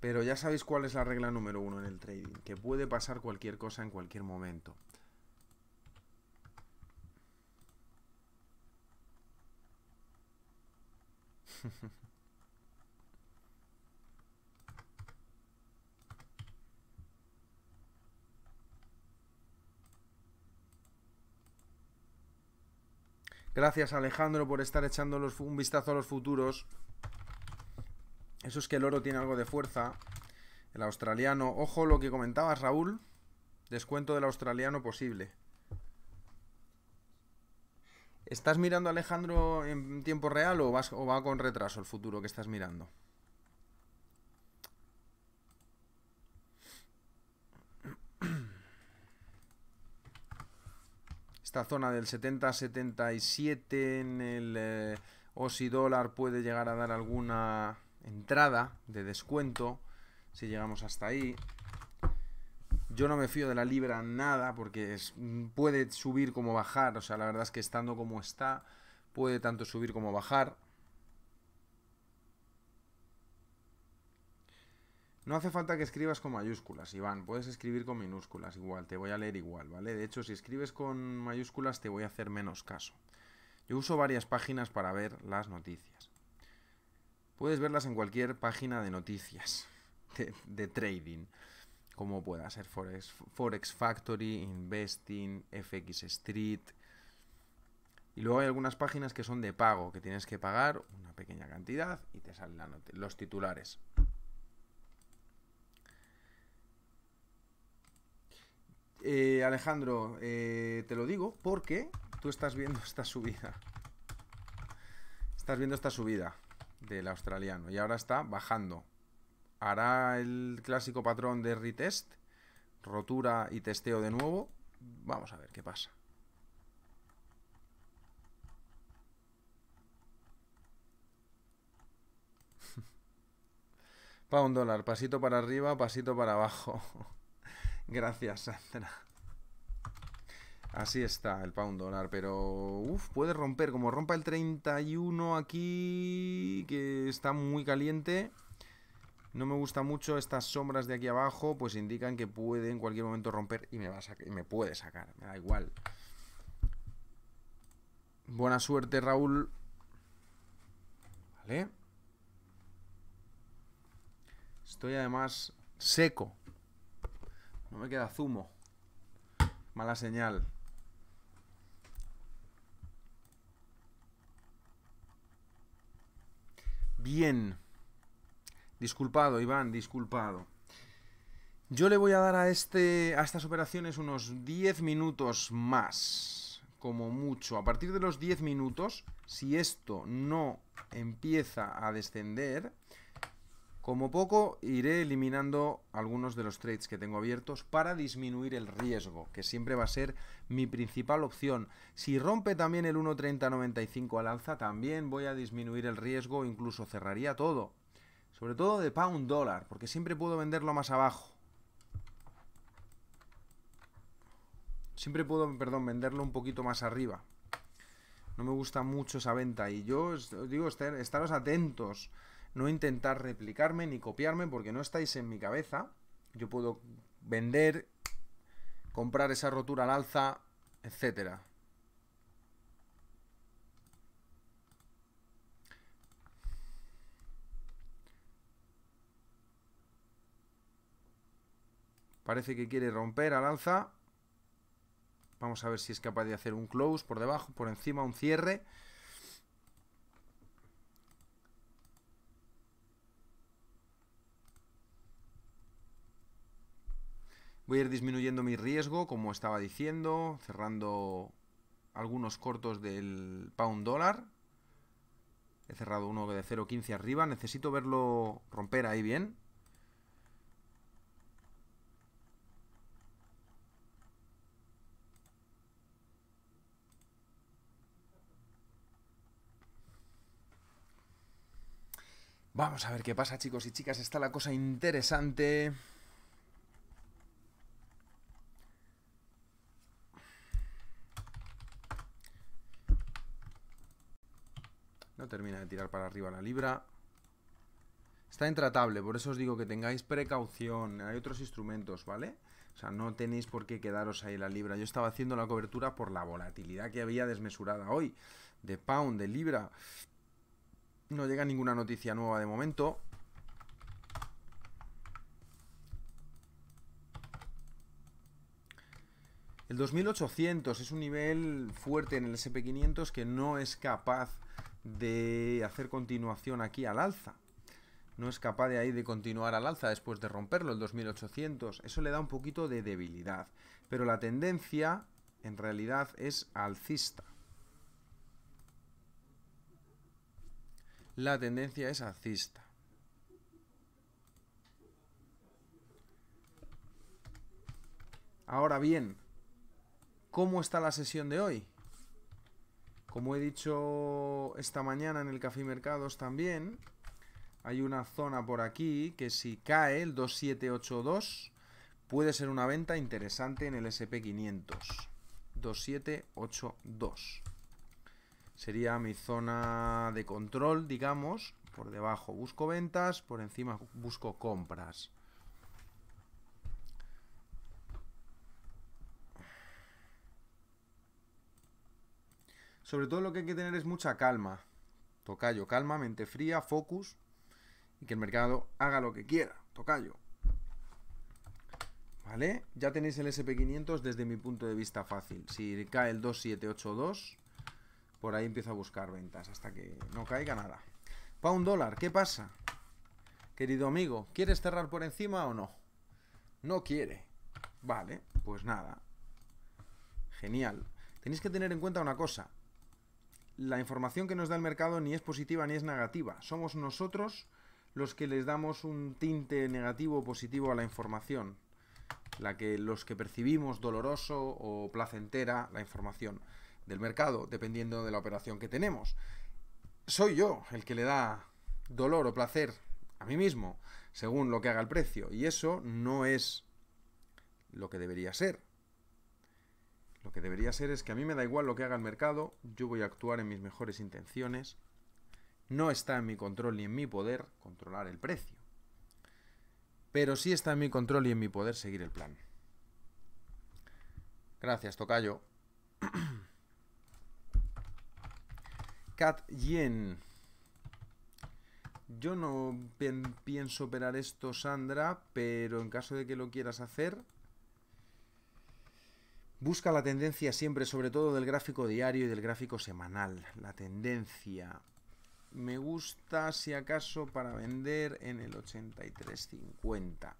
Pero ya sabéis cuál es la regla número uno en el trading, que puede pasar cualquier cosa en cualquier momento. Gracias Alejandro por estar echando un vistazo a los futuros. Eso es que el oro tiene algo de fuerza. El australiano. Ojo lo que comentabas, Raúl. Descuento del australiano posible. ¿Estás mirando Alejandro en tiempo real o, vas, o va con retraso el futuro que estás mirando? esta zona del 70-77 en el OSI eh, dólar puede llegar a dar alguna entrada de descuento si llegamos hasta ahí. Yo no me fío de la libra nada porque es, puede subir como bajar, o sea, la verdad es que estando como está puede tanto subir como bajar. No hace falta que escribas con mayúsculas, Iván, puedes escribir con minúsculas igual, te voy a leer igual, ¿vale? De hecho, si escribes con mayúsculas te voy a hacer menos caso. Yo uso varias páginas para ver las noticias. Puedes verlas en cualquier página de noticias, de, trading, como pueda ser Forex Factory, Investing, FX Street, y luego hay algunas páginas que son de pago, que tienes que pagar una pequeña cantidad y te salen los titulares. Eh, Alejandro, eh, te lo digo porque tú estás viendo esta subida. Estás viendo esta subida del australiano y ahora está bajando. Hará el clásico patrón de retest, rotura y testeo de nuevo. Vamos a ver qué pasa. un dólar, pasito para arriba, pasito para abajo. Gracias, Sandra. Así está el pound dólar, pero uf, puede romper. Como rompa el 31 aquí, que está muy caliente. No me gusta mucho estas sombras de aquí abajo, pues indican que puede en cualquier momento romper y me, y me puede sacar, me da igual. Buena suerte, Raúl. Vale. Estoy además seco. No me queda zumo. Mala señal. Bien. Disculpado, Iván, disculpado. Yo le voy a dar a, este, a estas operaciones unos 10 minutos más, como mucho. A partir de los 10 minutos, si esto no empieza a descender, como poco iré eliminando algunos de los trades que tengo abiertos para disminuir el riesgo, que siempre va a ser mi principal opción. Si rompe también el 1.3095 al alza, también voy a disminuir el riesgo, incluso cerraría todo. Sobre todo de pound dólar, porque siempre puedo venderlo más abajo. Siempre puedo, perdón, venderlo un poquito más arriba. No me gusta mucho esa venta y yo os digo, estaros atentos no intentar replicarme ni copiarme porque no estáis en mi cabeza. Yo puedo vender, comprar esa rotura al alza, etcétera. Parece que quiere romper al alza. Vamos a ver si es capaz de hacer un close por debajo, por encima, un cierre. Voy a ir disminuyendo mi riesgo, como estaba diciendo, cerrando algunos cortos del pound dólar. He cerrado uno de 0.15 arriba, necesito verlo romper ahí bien. Vamos a ver qué pasa chicos y chicas, está la cosa interesante. termina de tirar para arriba la libra. Está intratable, por eso os digo que tengáis precaución. Hay otros instrumentos, ¿vale? O sea, no tenéis por qué quedaros ahí la libra. Yo estaba haciendo la cobertura por la volatilidad que había desmesurada hoy. De pound, de libra. No llega ninguna noticia nueva de momento. El 2800 es un nivel fuerte en el SP500 que no es capaz de hacer continuación aquí al alza. No es capaz de ahí de continuar al alza después de romperlo, el 2800. Eso le da un poquito de debilidad. Pero la tendencia, en realidad, es alcista. La tendencia es alcista. Ahora bien, ¿cómo está la sesión de hoy? Como he dicho esta mañana en el Café Mercados también, hay una zona por aquí que si cae el 2782 puede ser una venta interesante en el SP500. 2782. Sería mi zona de control, digamos. Por debajo busco ventas, por encima busco compras. Sobre todo lo que hay que tener es mucha calma. Tocayo, calma, mente fría, focus y que el mercado haga lo que quiera. Tocayo. ¿Vale? Ya tenéis el SP500 desde mi punto de vista fácil. Si cae el 2782, por ahí empiezo a buscar ventas hasta que no caiga nada. un dólar, ¿qué pasa? Querido amigo, ¿quieres cerrar por encima o no? No quiere. Vale, pues nada. Genial. Tenéis que tener en cuenta una cosa la información que nos da el mercado ni es positiva ni es negativa. Somos nosotros los que les damos un tinte negativo o positivo a la información. La que, los que percibimos doloroso o placentera la información del mercado, dependiendo de la operación que tenemos. Soy yo el que le da dolor o placer a mí mismo, según lo que haga el precio. Y eso no es lo que debería ser. Lo que debería ser es que a mí me da igual lo que haga el mercado, yo voy a actuar en mis mejores intenciones. No está en mi control ni en mi poder controlar el precio. Pero sí está en mi control y en mi poder seguir el plan. Gracias, Tocayo. Cat Yen. Yo no pienso operar esto, Sandra, pero en caso de que lo quieras hacer, Busca la tendencia siempre, sobre todo del gráfico diario y del gráfico semanal. La tendencia. Me gusta, si acaso, para vender en el 83.50.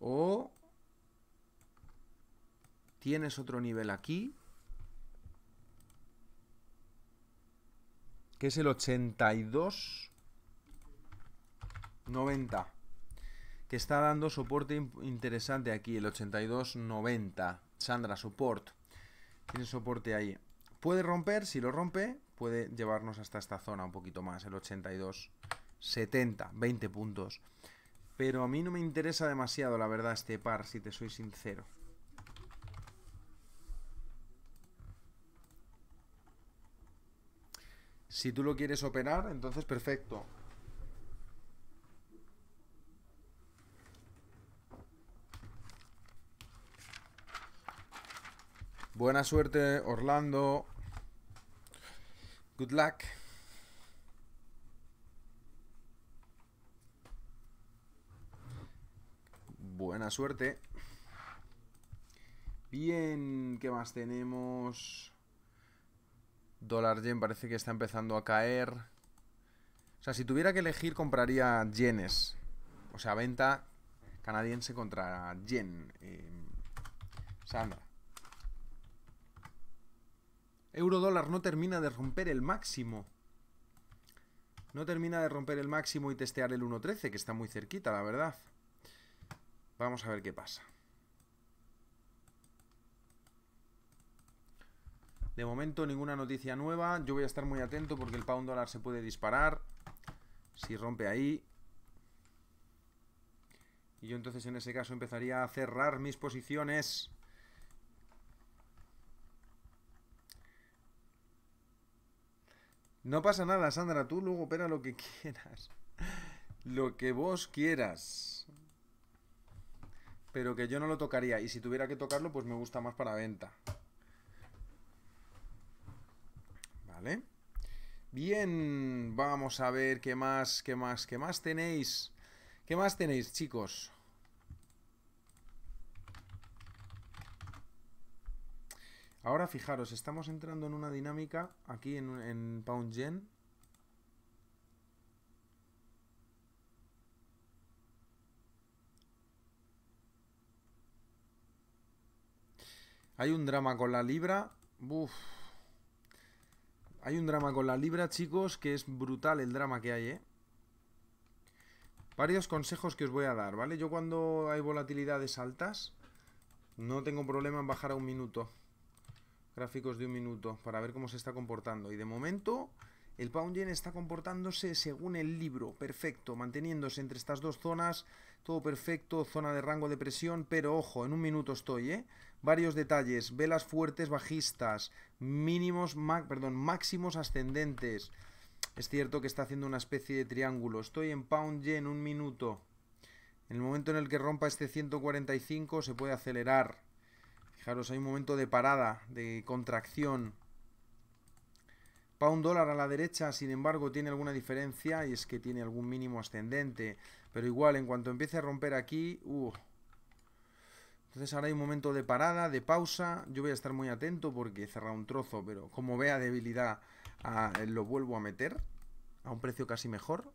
O tienes otro nivel aquí, que es el 82.90 está dando soporte interesante aquí, el 8290. Sandra, support. Tiene soporte ahí. Puede romper, si lo rompe, puede llevarnos hasta esta zona un poquito más, el 8270, 20 puntos. Pero a mí no me interesa demasiado, la verdad, este par, si te soy sincero. Si tú lo quieres operar, entonces perfecto. Buena suerte, Orlando. Good luck. Buena suerte. Bien, ¿qué más tenemos? Dólar yen parece que está empezando a caer. O sea, si tuviera que elegir, compraría yenes. O sea, venta canadiense contra yen. Eh, Sandra. Eurodólar no termina de romper el máximo. No termina de romper el máximo y testear el 1.13, que está muy cerquita, la verdad. Vamos a ver qué pasa. De momento ninguna noticia nueva. Yo voy a estar muy atento porque el pound dólar se puede disparar. Si rompe ahí. Y yo entonces en ese caso empezaría a cerrar mis posiciones. No pasa nada, Sandra, tú luego opera lo que quieras. Lo que vos quieras. Pero que yo no lo tocaría. Y si tuviera que tocarlo, pues me gusta más para venta. Vale. Bien, vamos a ver qué más, qué más, qué más tenéis. ¿Qué más tenéis, chicos? Ahora fijaros, estamos entrando en una dinámica aquí en, Pound Gen. Hay un drama con la libra. Hay un drama con la libra, chicos, que es brutal el drama que hay, ¿eh? Varios consejos que os voy a dar, ¿vale? Yo cuando hay volatilidades altas, no tengo problema en bajar a un minuto gráficos de un minuto para ver cómo se está comportando. Y de momento el pound yen está comportándose según el libro, perfecto, manteniéndose entre estas dos zonas, todo perfecto, zona de rango de presión, pero ojo, en un minuto estoy, ¿eh? Varios detalles, velas fuertes bajistas, mínimos, perdón, máximos ascendentes. Es cierto que está haciendo una especie de triángulo. Estoy en pound yen un minuto. En el momento en el que rompa este 145 se puede acelerar. Fijaros, hay un momento de parada, de contracción. un dólar a la derecha, sin embargo, tiene alguna diferencia y es que tiene algún mínimo ascendente. Pero igual, en cuanto empiece a romper aquí... Uh. entonces ahora hay un momento de parada, de pausa. Yo voy a estar muy atento porque he cerrado un trozo, pero como vea debilidad, lo vuelvo a meter a un precio casi mejor.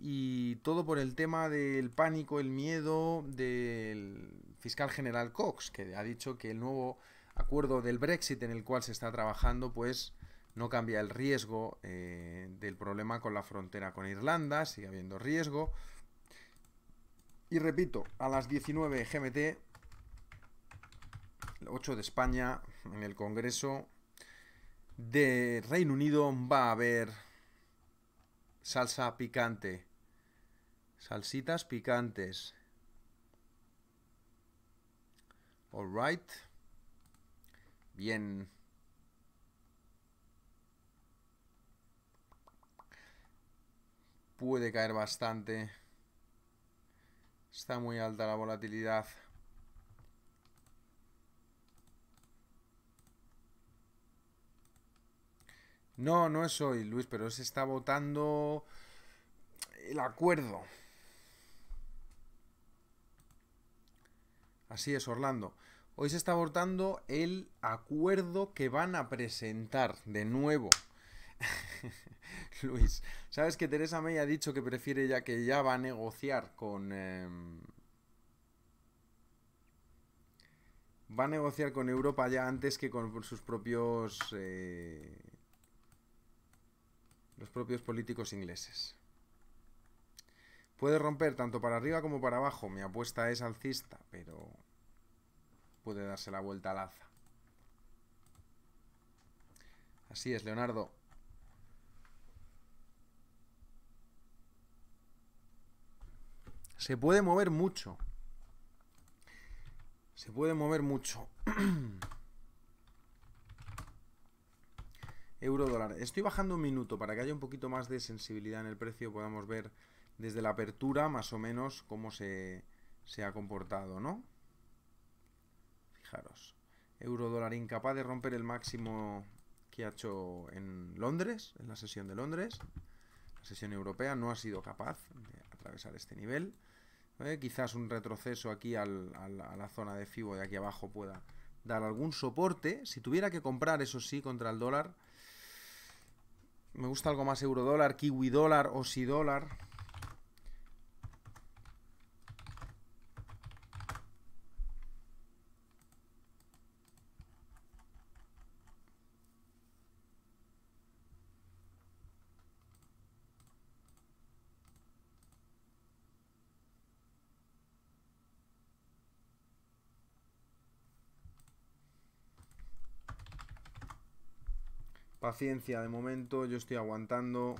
Y todo por el tema del pánico, el miedo, del fiscal general Cox, que ha dicho que el nuevo acuerdo del Brexit en el cual se está trabajando, pues no cambia el riesgo eh, del problema con la frontera con Irlanda, sigue habiendo riesgo. Y repito, a las 19 GMT, 8 de España, en el Congreso de Reino Unido va a haber salsa picante. Salsitas picantes. right. Bien. Puede caer bastante. Está muy alta la volatilidad. No, no es hoy, Luis, pero se está votando el acuerdo. Así es, Orlando. Hoy se está abortando el acuerdo que van a presentar de nuevo. Luis, ¿sabes que Teresa May ha dicho que prefiere ya que ya va a negociar con... Em, va a negociar con Europa ya antes que con sus propios... Eh, los propios políticos ingleses. Puede romper tanto para arriba como para abajo. Mi apuesta es alcista, pero puede darse la vuelta al alza. Así es, Leonardo. Se puede mover mucho. Se puede mover mucho. Euro dólar. Estoy bajando un minuto para que haya un poquito más de sensibilidad en el precio. Podamos ver desde la apertura más o menos cómo se, se ha comportado, ¿no? Fijaros. Euro dólar incapaz de romper el máximo que ha hecho en Londres, en la sesión de Londres. La sesión europea no ha sido capaz de atravesar este nivel. Eh, quizás un retroceso aquí a la zona de FIBO de aquí abajo pueda dar algún soporte. Si tuviera que comprar, eso sí, contra el dólar. Me gusta algo más euro dólar, kiwi dólar o si dólar. Paciencia de momento, yo estoy aguantando.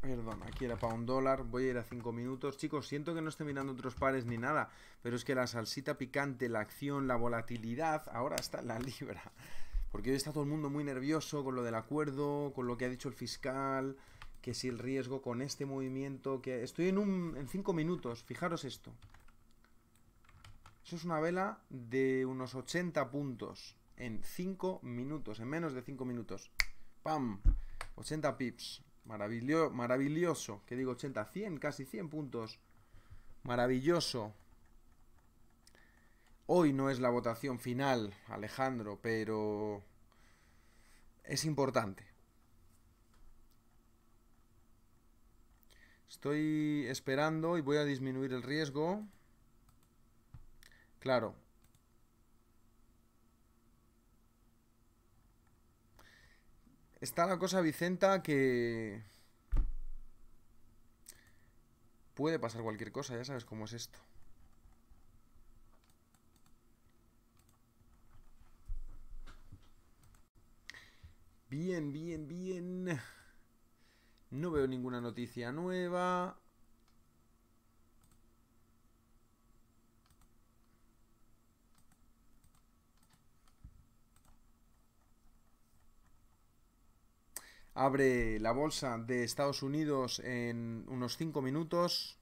Perdón, aquí era para un dólar. Voy a ir a 5 minutos. Chicos, siento que no estoy mirando otros pares ni nada, pero es que la salsita picante, la acción, la volatilidad, ahora está en la libra. Porque hoy está todo el mundo muy nervioso con lo del acuerdo, con lo que ha dicho el fiscal, que si el riesgo con este movimiento, que estoy en, un, en cinco minutos. Fijaros esto. Eso es una vela de unos 80 puntos en 5 minutos, en menos de 5 minutos. ¡Pam! 80 pips. maravilloso. Que digo 80, 100, casi 100 puntos. Maravilloso. Hoy no es la votación final, Alejandro, pero es importante. Estoy esperando y voy a disminuir el riesgo. Claro, Está la cosa, Vicenta, que... Puede pasar cualquier cosa, ya sabes cómo es esto. Bien, bien, bien. No veo ninguna noticia nueva. Abre la bolsa de Estados Unidos en unos 5 minutos.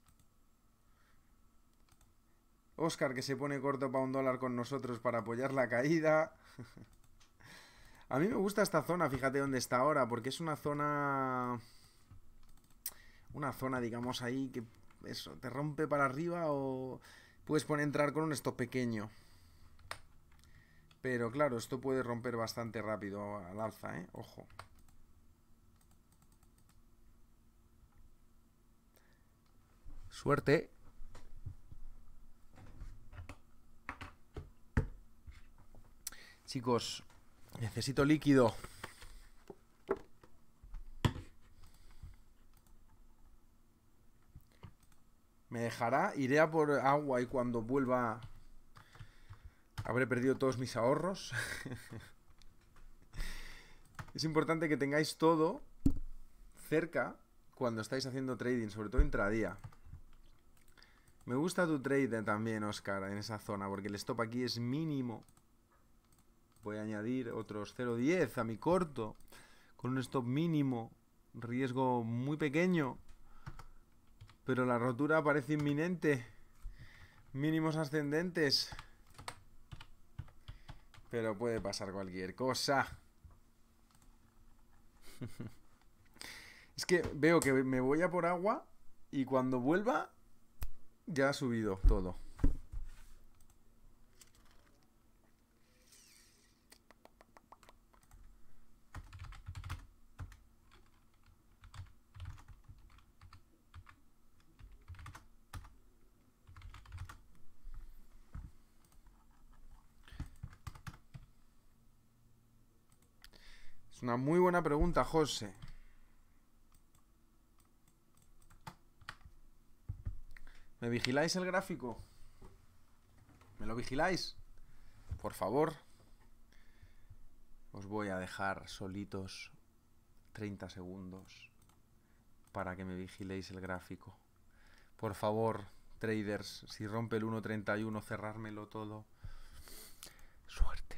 Oscar que se pone corto para un dólar con nosotros para apoyar la caída. A mí me gusta esta zona, fíjate dónde está ahora, porque es una zona... Una zona, digamos, ahí que eso, te rompe para arriba o puedes poner, entrar con un stop pequeño. Pero claro, esto puede romper bastante rápido al alza, ¿eh? Ojo. Suerte. Chicos, necesito líquido. Me dejará, iré a por agua y cuando vuelva habré perdido todos mis ahorros. es importante que tengáis todo cerca cuando estáis haciendo trading, sobre todo intradía. Me gusta tu trade también, Oscar, en esa zona, porque el stop aquí es mínimo. Voy a añadir otros 0.10 a mi corto, con un stop mínimo, riesgo muy pequeño, pero la rotura parece inminente. Mínimos ascendentes. Pero puede pasar cualquier cosa. es que veo que me voy a por agua y cuando vuelva ya ha subido todo. Es una muy buena pregunta, José. ¿Me vigiláis el gráfico? ¿Me lo vigiláis? Por favor. Os voy a dejar solitos 30 segundos para que me vigiléis el gráfico. Por favor, traders, si rompe el 1.31, cerrármelo todo. Suerte.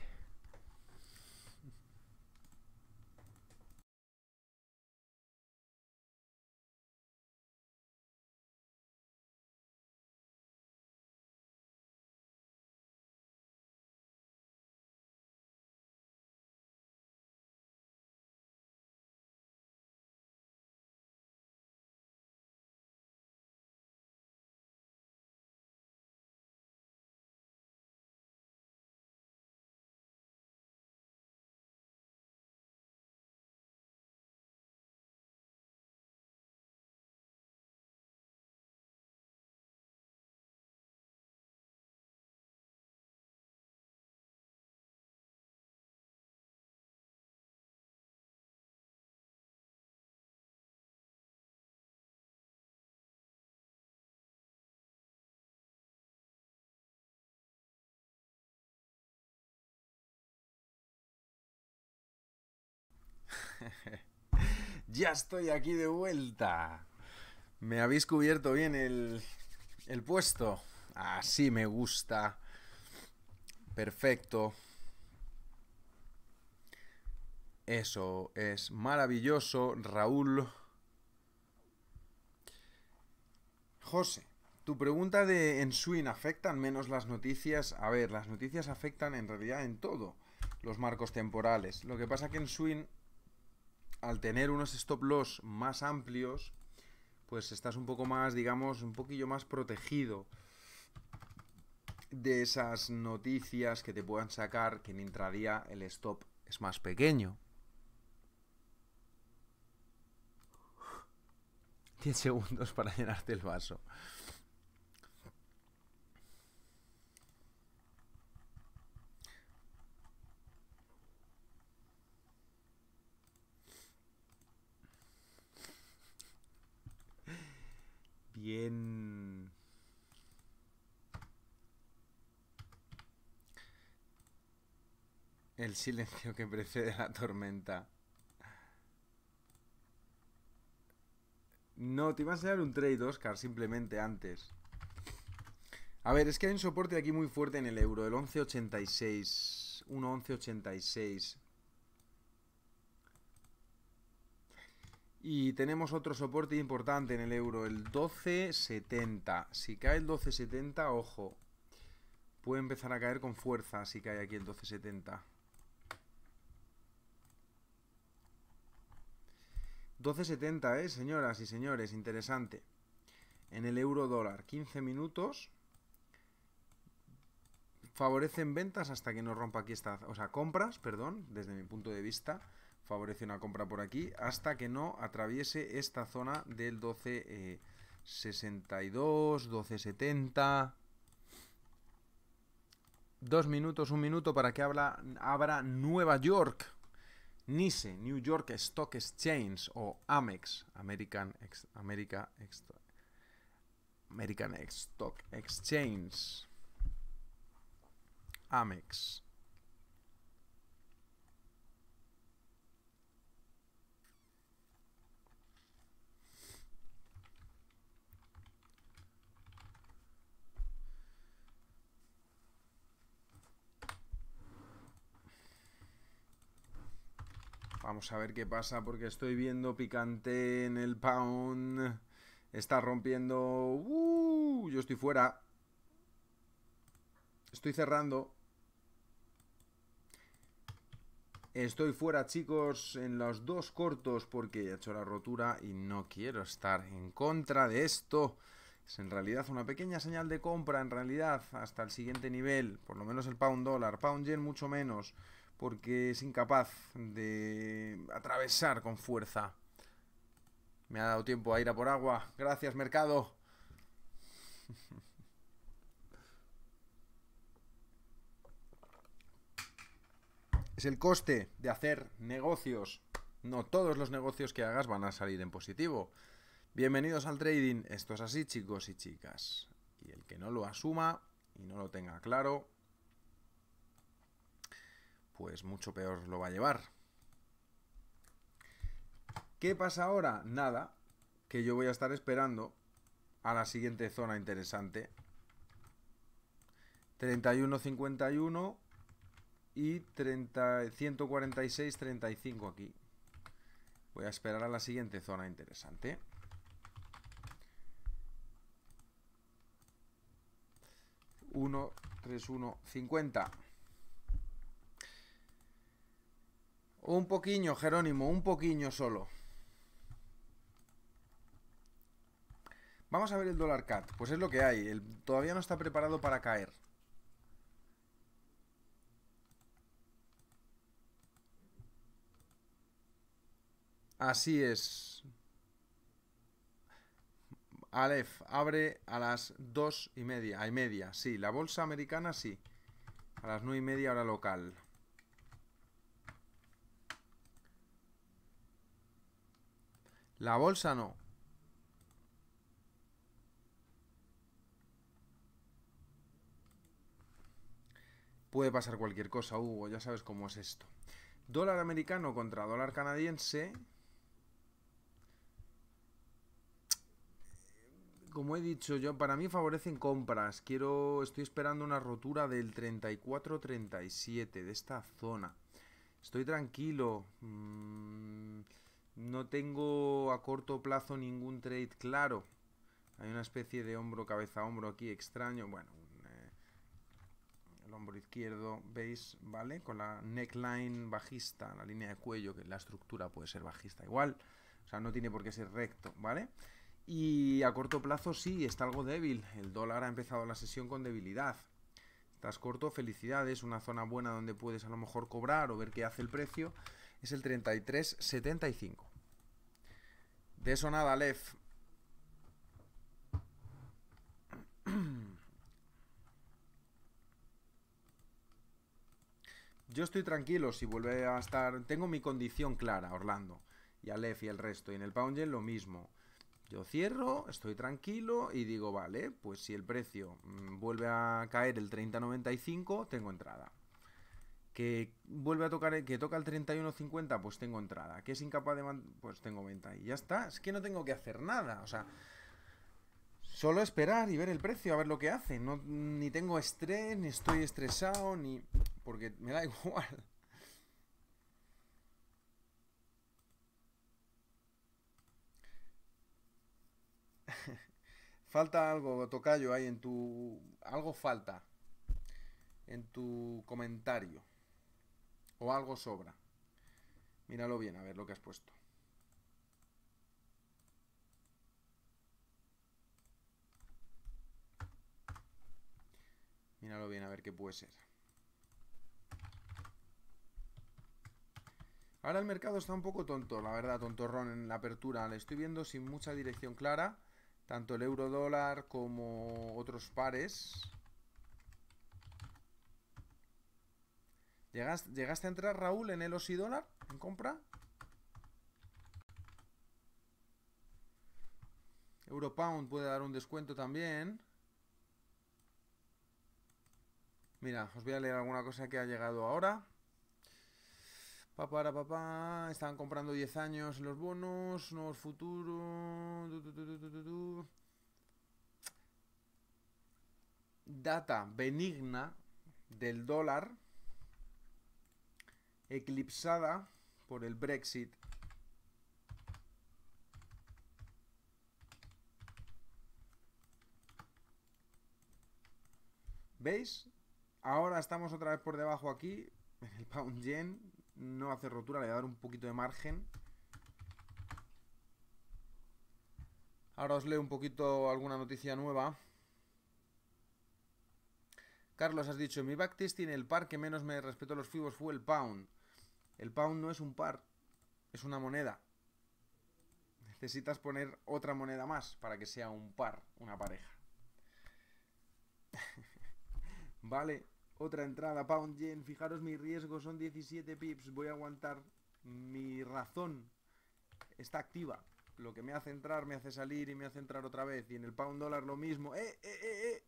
ya estoy aquí de vuelta. Me habéis cubierto bien el, puesto. Así me gusta. Perfecto. Eso es maravilloso, Raúl. José, tu pregunta de en Swing afectan menos las noticias. A ver, las noticias afectan en realidad en todo los marcos temporales. Lo que pasa que en Swing al tener unos stop loss más amplios, pues estás un poco más, digamos, un poquillo más protegido de esas noticias que te puedan sacar que en intradía el stop es más pequeño. 10 segundos para llenarte el vaso. bien... El silencio que precede a la tormenta. No, te ibas a dar un trade, Oscar, simplemente antes. A ver, es que hay un soporte aquí muy fuerte en el euro, el 11.86. 1.11.86. Y tenemos otro soporte importante en el euro, el 1270. Si cae el 1270, ojo, puede empezar a caer con fuerza si cae aquí el 1270. 12.70, ¿eh? Señoras y señores, interesante. En el euro dólar, 15 minutos. Favorecen ventas hasta que no rompa aquí esta... O sea, compras, perdón, desde mi punto de vista favorece una compra por aquí hasta que no atraviese esta zona del 1262, 1270. Eh, dos minutos, un minuto para que habla, abra Nueva York. NICE, New York Stock Exchange o AMEX, American, American Stock Exchange. AMEX. Vamos a ver qué pasa porque estoy viendo picante en el pound. Está rompiendo... ¡Uh! yo estoy fuera. Estoy cerrando. Estoy fuera, chicos, en los dos cortos porque he hecho la rotura y no quiero estar en contra de esto. Es en realidad una pequeña señal de compra, en realidad, hasta el siguiente nivel. Por lo menos el pound dólar, pound yen mucho menos porque es incapaz de atravesar con fuerza. Me ha dado tiempo a ir a por agua. Gracias, mercado. es el coste de hacer negocios. No todos los negocios que hagas van a salir en positivo. Bienvenidos al trading. Esto es así, chicos y chicas. Y el que no lo asuma y no lo tenga claro, pues mucho peor lo va a llevar. ¿Qué pasa ahora? Nada, que yo voy a estar esperando a la siguiente zona interesante. 31-51 y 146-35 aquí. Voy a esperar a la siguiente zona interesante. 1-3-1-50. Un poquillo, Jerónimo, un poquillo solo. Vamos a ver el dólar cat. Pues es lo que hay. todavía no está preparado para caer. Así es. Aleph abre a las dos y media. A y media, sí. La bolsa americana, sí. A las nueve y media hora local. La bolsa no. Puede pasar cualquier cosa, Hugo, ya sabes cómo es esto. Dólar americano contra dólar canadiense. Como he dicho yo, para mí favorecen compras. Quiero, estoy esperando una rotura del 34-37 de esta zona. Estoy tranquilo. Mm, no tengo a corto plazo ningún trade claro. Hay una especie de hombro, cabeza, hombro aquí extraño. Bueno, eh, el hombro izquierdo, ¿veis? ¿Vale? Con la neckline bajista, la línea de cuello, que la estructura puede ser bajista igual. O sea, no tiene por qué ser recto, ¿vale? Y a corto plazo sí, está algo débil. El dólar ha empezado la sesión con debilidad. Estás corto, felicidades, una zona buena donde puedes a lo mejor cobrar o ver qué hace el precio. Es el 33.75. De eso nada, Lef. Yo estoy tranquilo si vuelve a estar... Tengo mi condición clara, Orlando. Y Alef y el resto. Y en el Poundgen lo mismo. Yo cierro, estoy tranquilo y digo, vale, pues si el precio mm, vuelve a caer el 30.95, tengo entrada que vuelve a tocar, que toca el 31.50, pues tengo entrada, que es incapaz de, pues tengo venta y ya está, es que no tengo que hacer nada, o sea, solo esperar y ver el precio, a ver lo que hace, no, ni tengo estrés, ni estoy estresado, ni, porque me da igual. falta algo, tocayo, ahí en tu... Algo falta en tu comentario. O algo sobra. Míralo bien, a ver lo que has puesto. Míralo bien, a ver qué puede ser. Ahora el mercado está un poco tonto, la verdad, tontorrón en la apertura. Le estoy viendo sin mucha dirección clara, tanto el euro dólar como otros pares. ¿Llegaste, a entrar, Raúl, en el OSI dólar? ¿En compra? Europound puede dar un descuento también. Mira, os voy a leer alguna cosa que ha llegado ahora. Papá, papá, estaban comprando 10 años los bonos, Nuevo futuro. Data benigna del dólar eclipsada por el Brexit. ¿Veis? Ahora estamos otra vez por debajo aquí. en El pound yen no hace rotura, le voy a dar un poquito de margen. Ahora os leo un poquito alguna noticia nueva. Carlos, has dicho, mi en el par que menos me respetó los fibos fue el pound. El pound no es un par, es una moneda. Necesitas poner otra moneda más para que sea un par, una pareja. vale, otra entrada, pound yen. Fijaros, mi riesgo son 17 pips. Voy a aguantar. Mi razón está activa. Lo que me hace entrar, me hace salir y me hace entrar otra vez. Y en el pound dólar lo mismo. ¡Eh, eh, eh, eh!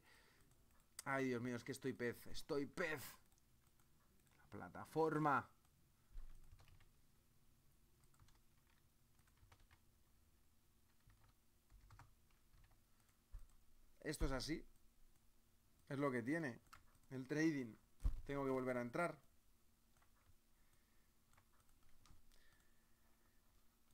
Ay, Dios mío, es que estoy pez. Estoy pez. La plataforma. Esto es así. Es lo que tiene. El trading. Tengo que volver a entrar.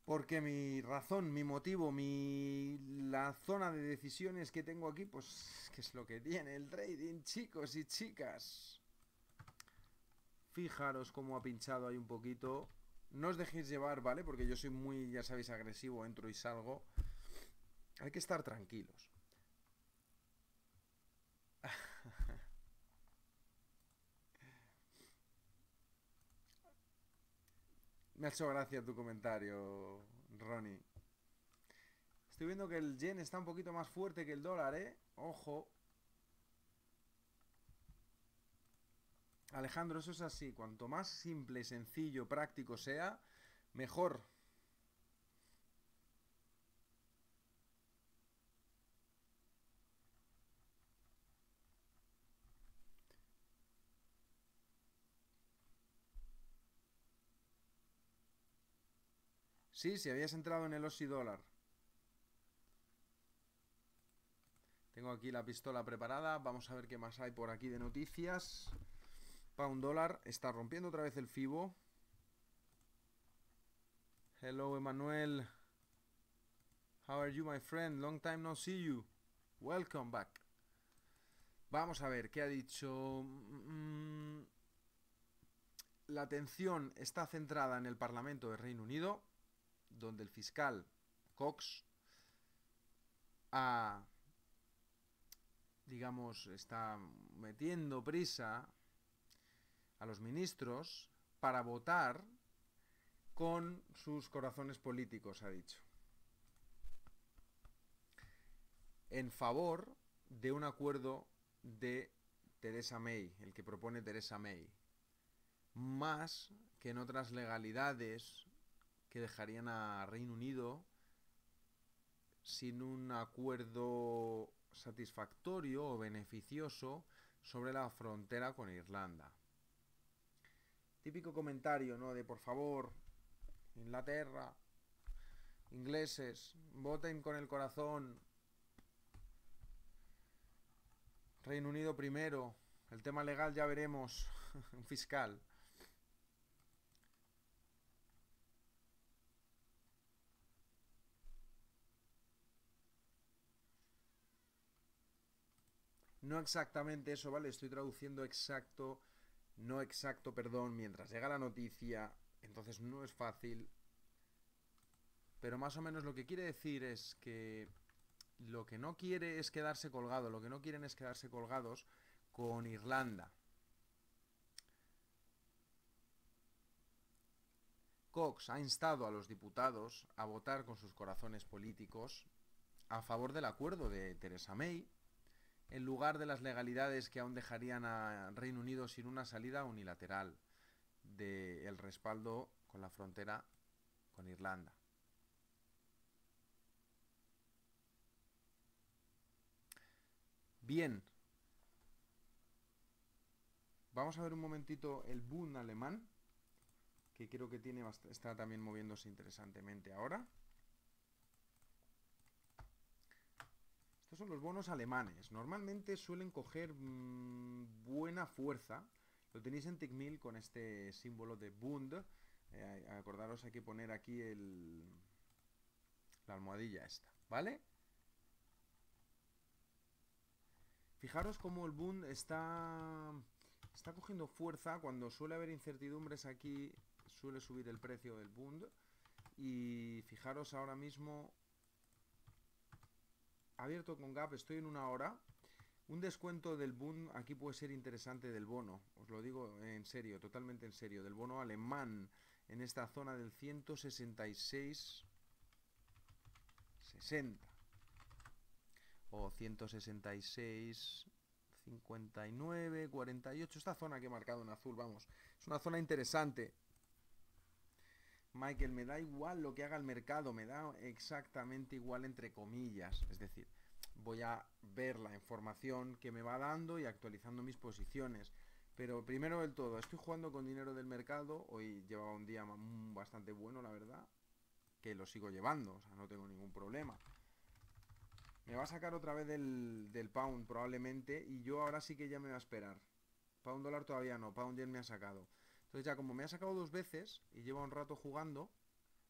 Porque mi razón, mi motivo, mi la zona de decisiones que tengo aquí, pues que es lo que tiene el trading, chicos y chicas. Fijaros cómo ha pinchado ahí un poquito. No os dejéis llevar, ¿vale? Porque yo soy muy, ya sabéis, agresivo, entro y salgo. Hay que estar tranquilos. Me ha hecho gracia tu comentario, Ronnie. Estoy viendo que el yen está un poquito más fuerte que el dólar, ¿eh? Ojo. Alejandro, eso es así. Cuanto más simple, sencillo, práctico sea, mejor. Sí, si habías entrado en el Osi Dólar. Tengo aquí la pistola preparada. Vamos a ver qué más hay por aquí de noticias. Pound dólar está rompiendo otra vez el FIBO. Hello, Emanuel. How are you, my friend? Long time no see you. Welcome back. Vamos a ver, ¿qué ha dicho? Mm, mm. La atención está centrada en el Parlamento del Reino Unido donde el fiscal Cox ah, digamos, está metiendo prisa a los ministros para votar con sus corazones políticos, ha dicho, en favor de un acuerdo de Teresa May, el que propone Teresa May, más que en otras legalidades que dejarían a Reino Unido sin un acuerdo satisfactorio o beneficioso sobre la frontera con Irlanda. Típico comentario, ¿no? De por favor, Inglaterra, ingleses, voten con el corazón. Reino Unido primero, el tema legal ya veremos, un fiscal. No exactamente eso, ¿vale? Estoy traduciendo exacto, no exacto, perdón, mientras llega la noticia. Entonces no es fácil. Pero más o menos lo que quiere decir es que lo que no quiere es quedarse colgado, lo que no quieren es quedarse colgados con Irlanda. Cox ha instado a los diputados a votar con sus corazones políticos a favor del acuerdo de Theresa May en lugar de las legalidades que aún dejarían a Reino Unido sin una salida unilateral del respaldo con la frontera con Irlanda. Bien, vamos a ver un momentito el Bund alemán, que creo que tiene, está también moviéndose interesantemente ahora. son los bonos alemanes. Normalmente suelen coger mm, buena fuerza. Lo tenéis en TICMIL con este símbolo de Bund. Eh, acordaros, hay que poner aquí el, la almohadilla esta, ¿vale? Fijaros cómo el Bund está, está cogiendo fuerza. Cuando suele haber incertidumbres aquí, suele subir el precio del Bund. Y fijaros ahora mismo abierto con gap, estoy en una hora. Un descuento del boom, aquí puede ser interesante del bono, os lo digo en serio, totalmente en serio, del bono alemán en esta zona del 166 o 166 59 48, esta zona que he marcado en azul, vamos, es una zona interesante Michael, me da igual lo que haga el mercado, me da exactamente igual entre comillas. Es decir, voy a ver la información que me va dando y actualizando mis posiciones. Pero primero del todo, estoy jugando con dinero del mercado. Hoy llevaba un día mm, bastante bueno, la verdad. Que lo sigo llevando, o sea, no tengo ningún problema. Me va a sacar otra vez del, del pound probablemente y yo ahora sí que ya me va a esperar. un dólar todavía no, pound yen me ha sacado. Entonces ya como me ha sacado dos veces y lleva un rato jugando,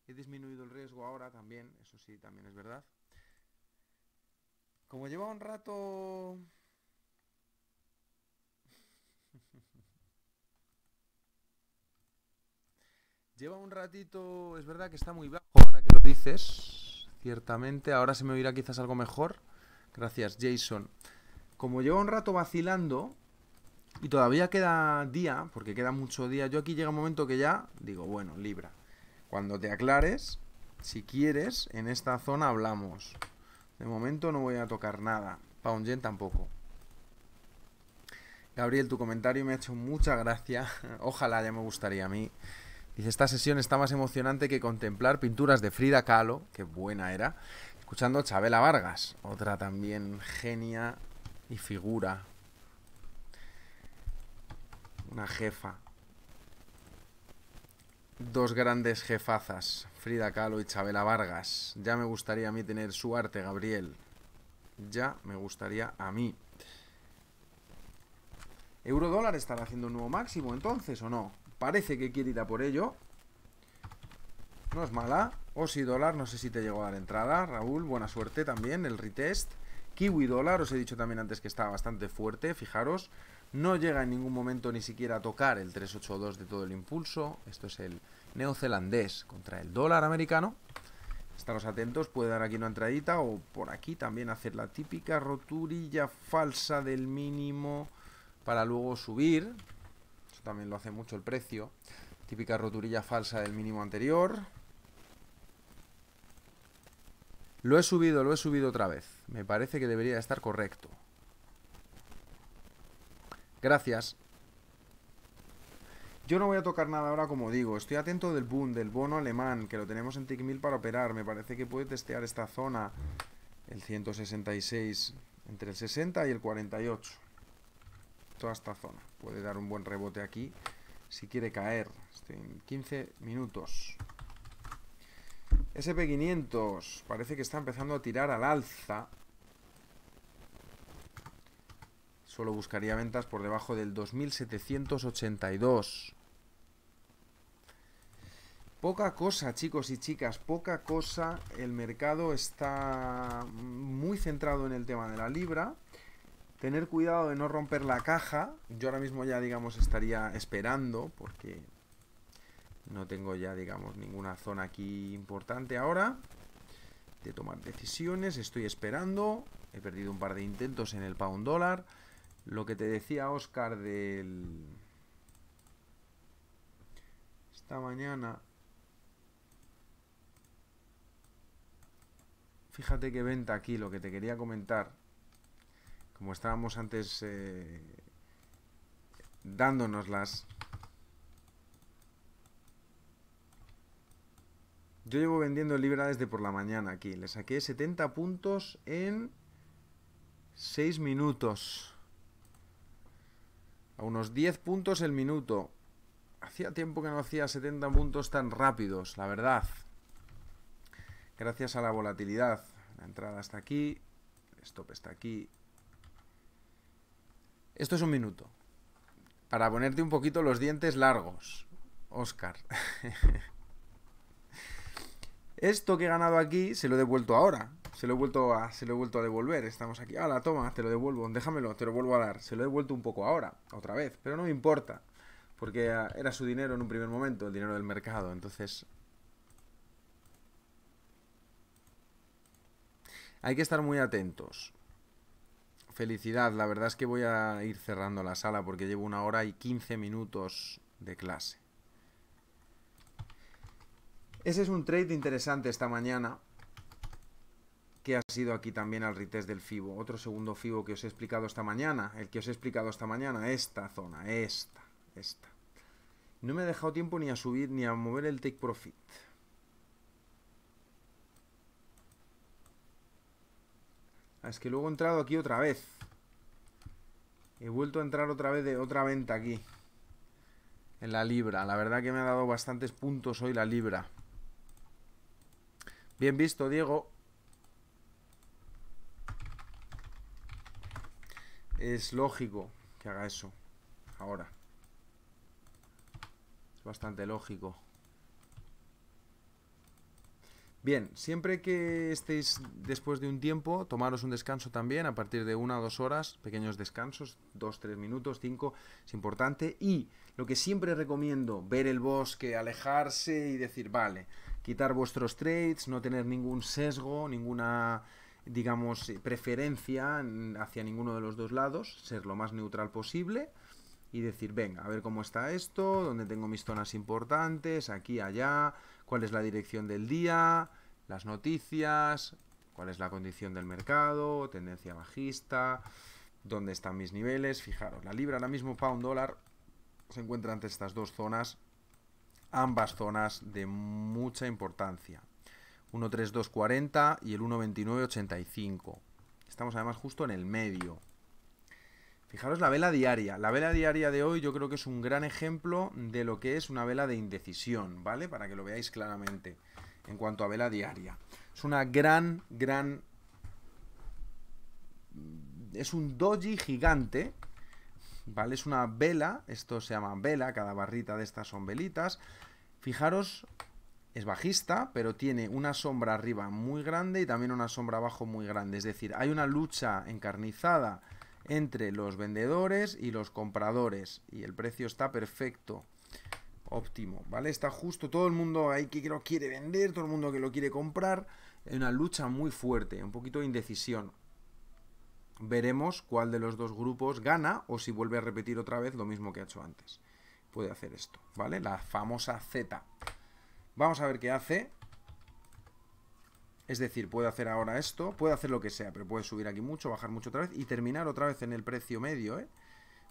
he disminuido el riesgo ahora también, eso sí, también es verdad. Como lleva un rato... lleva un ratito, es verdad que está muy bajo ahora que lo dices, ciertamente, ahora se me oirá quizás algo mejor. Gracias, Jason. Como lleva un rato vacilando, y todavía queda día, porque queda mucho día. Yo aquí llega un momento que ya digo, bueno, Libra. Cuando te aclares, si quieres, en esta zona hablamos. De momento no voy a tocar nada. Pound tampoco. Gabriel, tu comentario me ha hecho mucha gracia. Ojalá ya me gustaría a mí. Dice, esta sesión está más emocionante que contemplar pinturas de Frida Kahlo, que buena era, escuchando Chabela Vargas, otra también genia y figura una jefa. Dos grandes jefazas, Frida Kahlo y Chabela Vargas. Ya me gustaría a mí tener su arte, Gabriel. Ya me gustaría a mí. Eurodólar estará haciendo un nuevo máximo entonces, ¿o no? Parece que quiere ir a por ello. No es mala. O si dólar, no sé si te llegó a dar entrada. Raúl, buena suerte también, el retest. Kiwi dólar, os he dicho también antes que estaba bastante fuerte, fijaros. No llega en ningún momento ni siquiera a tocar el 382 de todo el impulso. Esto es el neozelandés contra el dólar americano. Estaros atentos, puede dar aquí una entradita o por aquí también hacer la típica roturilla falsa del mínimo para luego subir. Eso también lo hace mucho el precio. Típica roturilla falsa del mínimo anterior. Lo he subido, lo he subido otra vez. Me parece que debería estar correcto. Gracias. Yo no voy a tocar nada ahora, como digo. Estoy atento del boom, del bono alemán, que lo tenemos en TIC para operar. Me parece que puede testear esta zona, el 166, entre el 60 y el 48. Toda esta zona. Puede dar un buen rebote aquí, si quiere caer. en 15 minutos. SP500 parece que está empezando a tirar al alza. solo buscaría ventas por debajo del 2782. Poca cosa, chicos y chicas, poca cosa. El mercado está muy centrado en el tema de la libra. Tener cuidado de no romper la caja. Yo ahora mismo ya, digamos, estaría esperando porque no tengo ya, digamos, ninguna zona aquí importante ahora de tomar decisiones. Estoy esperando. He perdido un par de intentos en el pound dólar. Lo que te decía Oscar del... Esta mañana... Fíjate que venta aquí, lo que te quería comentar. Como estábamos antes dándonos eh, dándonoslas. Yo llevo vendiendo Libra desde por la mañana aquí. Le saqué 70 puntos en 6 minutos a unos 10 puntos el minuto. Hacía tiempo que no hacía 70 puntos tan rápidos, la verdad. Gracias a la volatilidad. La entrada está aquí, el stop está aquí. Esto es un minuto. Para ponerte un poquito los dientes largos, Oscar. Esto que he ganado aquí se lo he devuelto ahora. Se lo he vuelto a, se lo he vuelto a devolver. Estamos aquí. la toma, te lo devuelvo. Déjamelo, te lo vuelvo a dar. Se lo he vuelto un poco ahora, otra vez. Pero no me importa. Porque ah, era su dinero en un primer momento, el dinero del mercado. Entonces. Hay que estar muy atentos. Felicidad, la verdad es que voy a ir cerrando la sala porque llevo una hora y 15 minutos de clase. Ese es un trade interesante esta mañana que ha sido aquí también al retest del FIBO. Otro segundo FIBO que os he explicado esta mañana. El que os he explicado esta mañana, esta zona, esta, esta. No me he dejado tiempo ni a subir ni a mover el take profit. Ah, es que luego he entrado aquí otra vez. He vuelto a entrar otra vez de otra venta aquí. En la libra. La verdad que me ha dado bastantes puntos hoy la libra. Bien visto, Diego. es lógico que haga eso ahora. Es bastante lógico. Bien, siempre que estéis después de un tiempo, tomaros un descanso también, a partir de una o dos horas, pequeños descansos, dos, tres minutos, cinco, es importante. Y lo que siempre recomiendo, ver el bosque, alejarse y decir, vale, quitar vuestros trades, no tener ningún sesgo, ninguna digamos, eh, preferencia hacia ninguno de los dos lados, ser lo más neutral posible y decir, venga, a ver cómo está esto, dónde tengo mis zonas importantes, aquí, allá, cuál es la dirección del día, las noticias, cuál es la condición del mercado, tendencia bajista, dónde están mis niveles. Fijaros, la libra ahora mismo, pound dólar, se encuentra ante estas dos zonas, ambas zonas de mucha importancia. 1.3240 y el 1.2985. Estamos además justo en el medio. Fijaros la vela diaria. La vela diaria de hoy yo creo que es un gran ejemplo de lo que es una vela de indecisión, ¿vale? Para que lo veáis claramente en cuanto a vela diaria. Es una gran, gran... Es un doji gigante, ¿vale? Es una vela, esto se llama vela, cada barrita de estas son velitas. Fijaros es bajista, pero tiene una sombra arriba muy grande y también una sombra abajo muy grande. Es decir, hay una lucha encarnizada entre los vendedores y los compradores y el precio está perfecto, óptimo, ¿vale? Está justo, todo el mundo ahí que lo quiere vender, todo el mundo que lo quiere comprar. Hay una lucha muy fuerte, un poquito de indecisión. Veremos cuál de los dos grupos gana o si vuelve a repetir otra vez lo mismo que ha hecho antes. Puede hacer esto, ¿vale? La famosa Z. Vamos a ver qué hace. Es decir, puede hacer ahora esto, puede hacer lo que sea, pero puede subir aquí mucho, bajar mucho otra vez y terminar otra vez en el precio medio, ¿eh?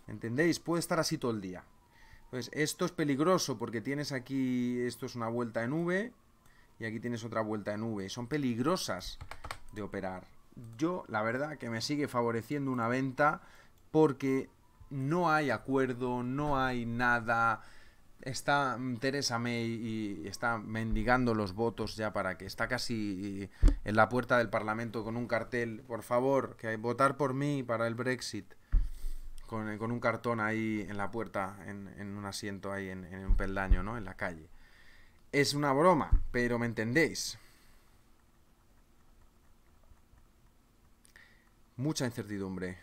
¿Entendéis? Puede estar así todo el día. Entonces, esto es peligroso porque tienes aquí, esto es una vuelta en V y aquí tienes otra vuelta en V. Son peligrosas de operar. Yo, la verdad, que me sigue favoreciendo una venta porque no hay acuerdo, no hay nada está Teresa May y está mendigando los votos ya para que está casi eh, en la puerta del Parlamento con un cartel, por favor, que votar por mí para el Brexit, con, eh, un cartón ahí en la puerta, en, un asiento ahí, en, en, un peldaño, ¿no? En la calle. Es una broma, pero me entendéis. Mucha incertidumbre.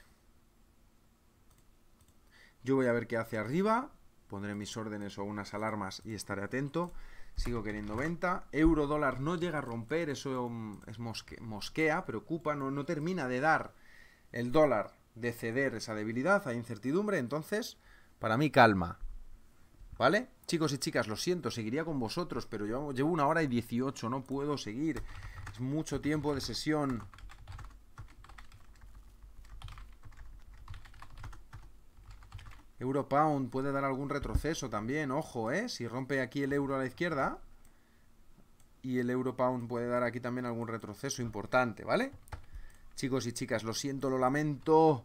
Yo voy a ver qué hace arriba pondré mis órdenes o unas alarmas y estaré atento. Sigo queriendo venta. Euro dólar no llega a romper, eso mm, es mosquea, preocupa, no, no termina de dar el dólar, de ceder esa debilidad, a incertidumbre, entonces, para mí calma. ¿Vale? Chicos y chicas, lo siento, seguiría con vosotros, pero llevo, llevo una hora y 18, no puedo seguir. Es mucho tiempo de sesión. Pound puede dar algún retroceso también, ojo, ¿eh? Si rompe aquí el euro a la izquierda y el Pound puede dar aquí también algún retroceso importante, ¿vale? Chicos y chicas, lo siento, lo lamento.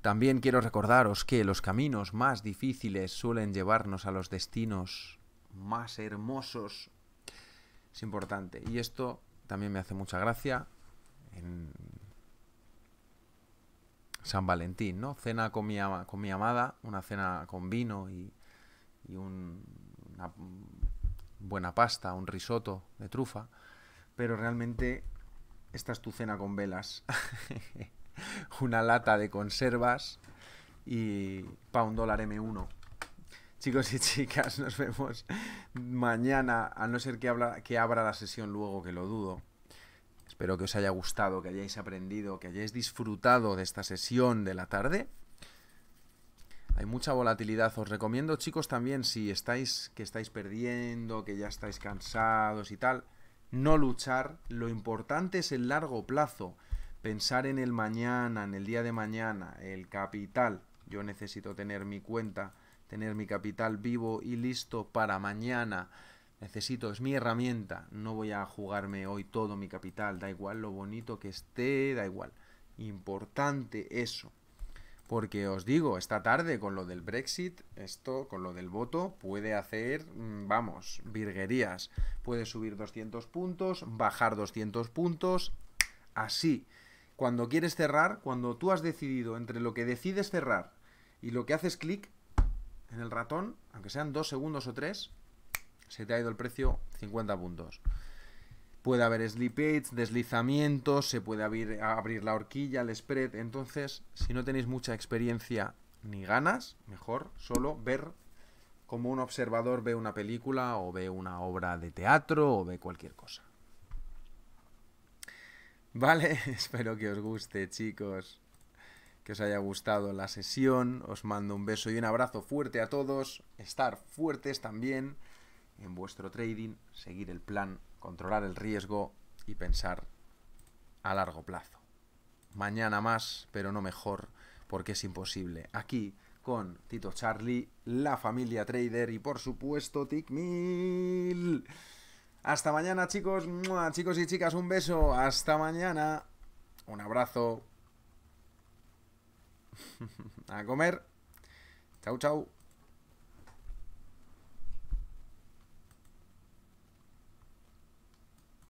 También quiero recordaros que los caminos más difíciles suelen llevarnos a los destinos más hermosos. Es importante. Y esto también me hace mucha gracia. En San Valentín, ¿no? Cena con mi, con mi amada, una cena con vino y, una buena pasta, un risotto de trufa, pero realmente esta es tu cena con velas, una lata de conservas y pa' un dólar M1. Chicos y chicas, nos vemos mañana, a no ser que, habla, que abra la sesión luego, que lo dudo. Espero que os haya gustado, que hayáis aprendido, que hayáis disfrutado de esta sesión de la tarde. Hay mucha volatilidad. Os recomiendo, chicos, también si estáis que estáis perdiendo, que ya estáis cansados y tal, no luchar. Lo importante es el largo plazo. Pensar en el mañana, en el día de mañana, el capital. Yo necesito tener mi cuenta, tener mi capital vivo y listo para mañana. Necesito, es mi herramienta. No voy a jugarme hoy todo mi capital. Da igual lo bonito que esté, da igual. Importante eso. Porque os digo, esta tarde con lo del Brexit, esto con lo del voto, puede hacer, mm, vamos, virguerías. Puede subir 200 puntos, bajar 200 puntos, así. Cuando quieres cerrar, cuando tú has decidido entre lo que decides cerrar y lo que haces clic en el ratón, aunque sean dos segundos o tres, se te ha ido el precio 50 puntos. Puede haber slippage, deslizamientos, se puede abrir, abrir la horquilla, el spread. Entonces, si no tenéis mucha experiencia ni ganas, mejor solo ver como un observador ve una película o ve una obra de teatro o ve cualquier cosa. Vale, espero que os guste chicos, que os haya gustado la sesión, os mando un beso y un abrazo fuerte a todos, estar fuertes también en vuestro trading, seguir el plan, controlar el riesgo y pensar a largo plazo. Mañana más, pero no mejor, porque es imposible. Aquí con Tito Charlie, la familia trader y por supuesto Tickmill. Hasta mañana, chicos. Chicos y chicas, un beso. Hasta mañana. Un abrazo. a comer. Chau, chau.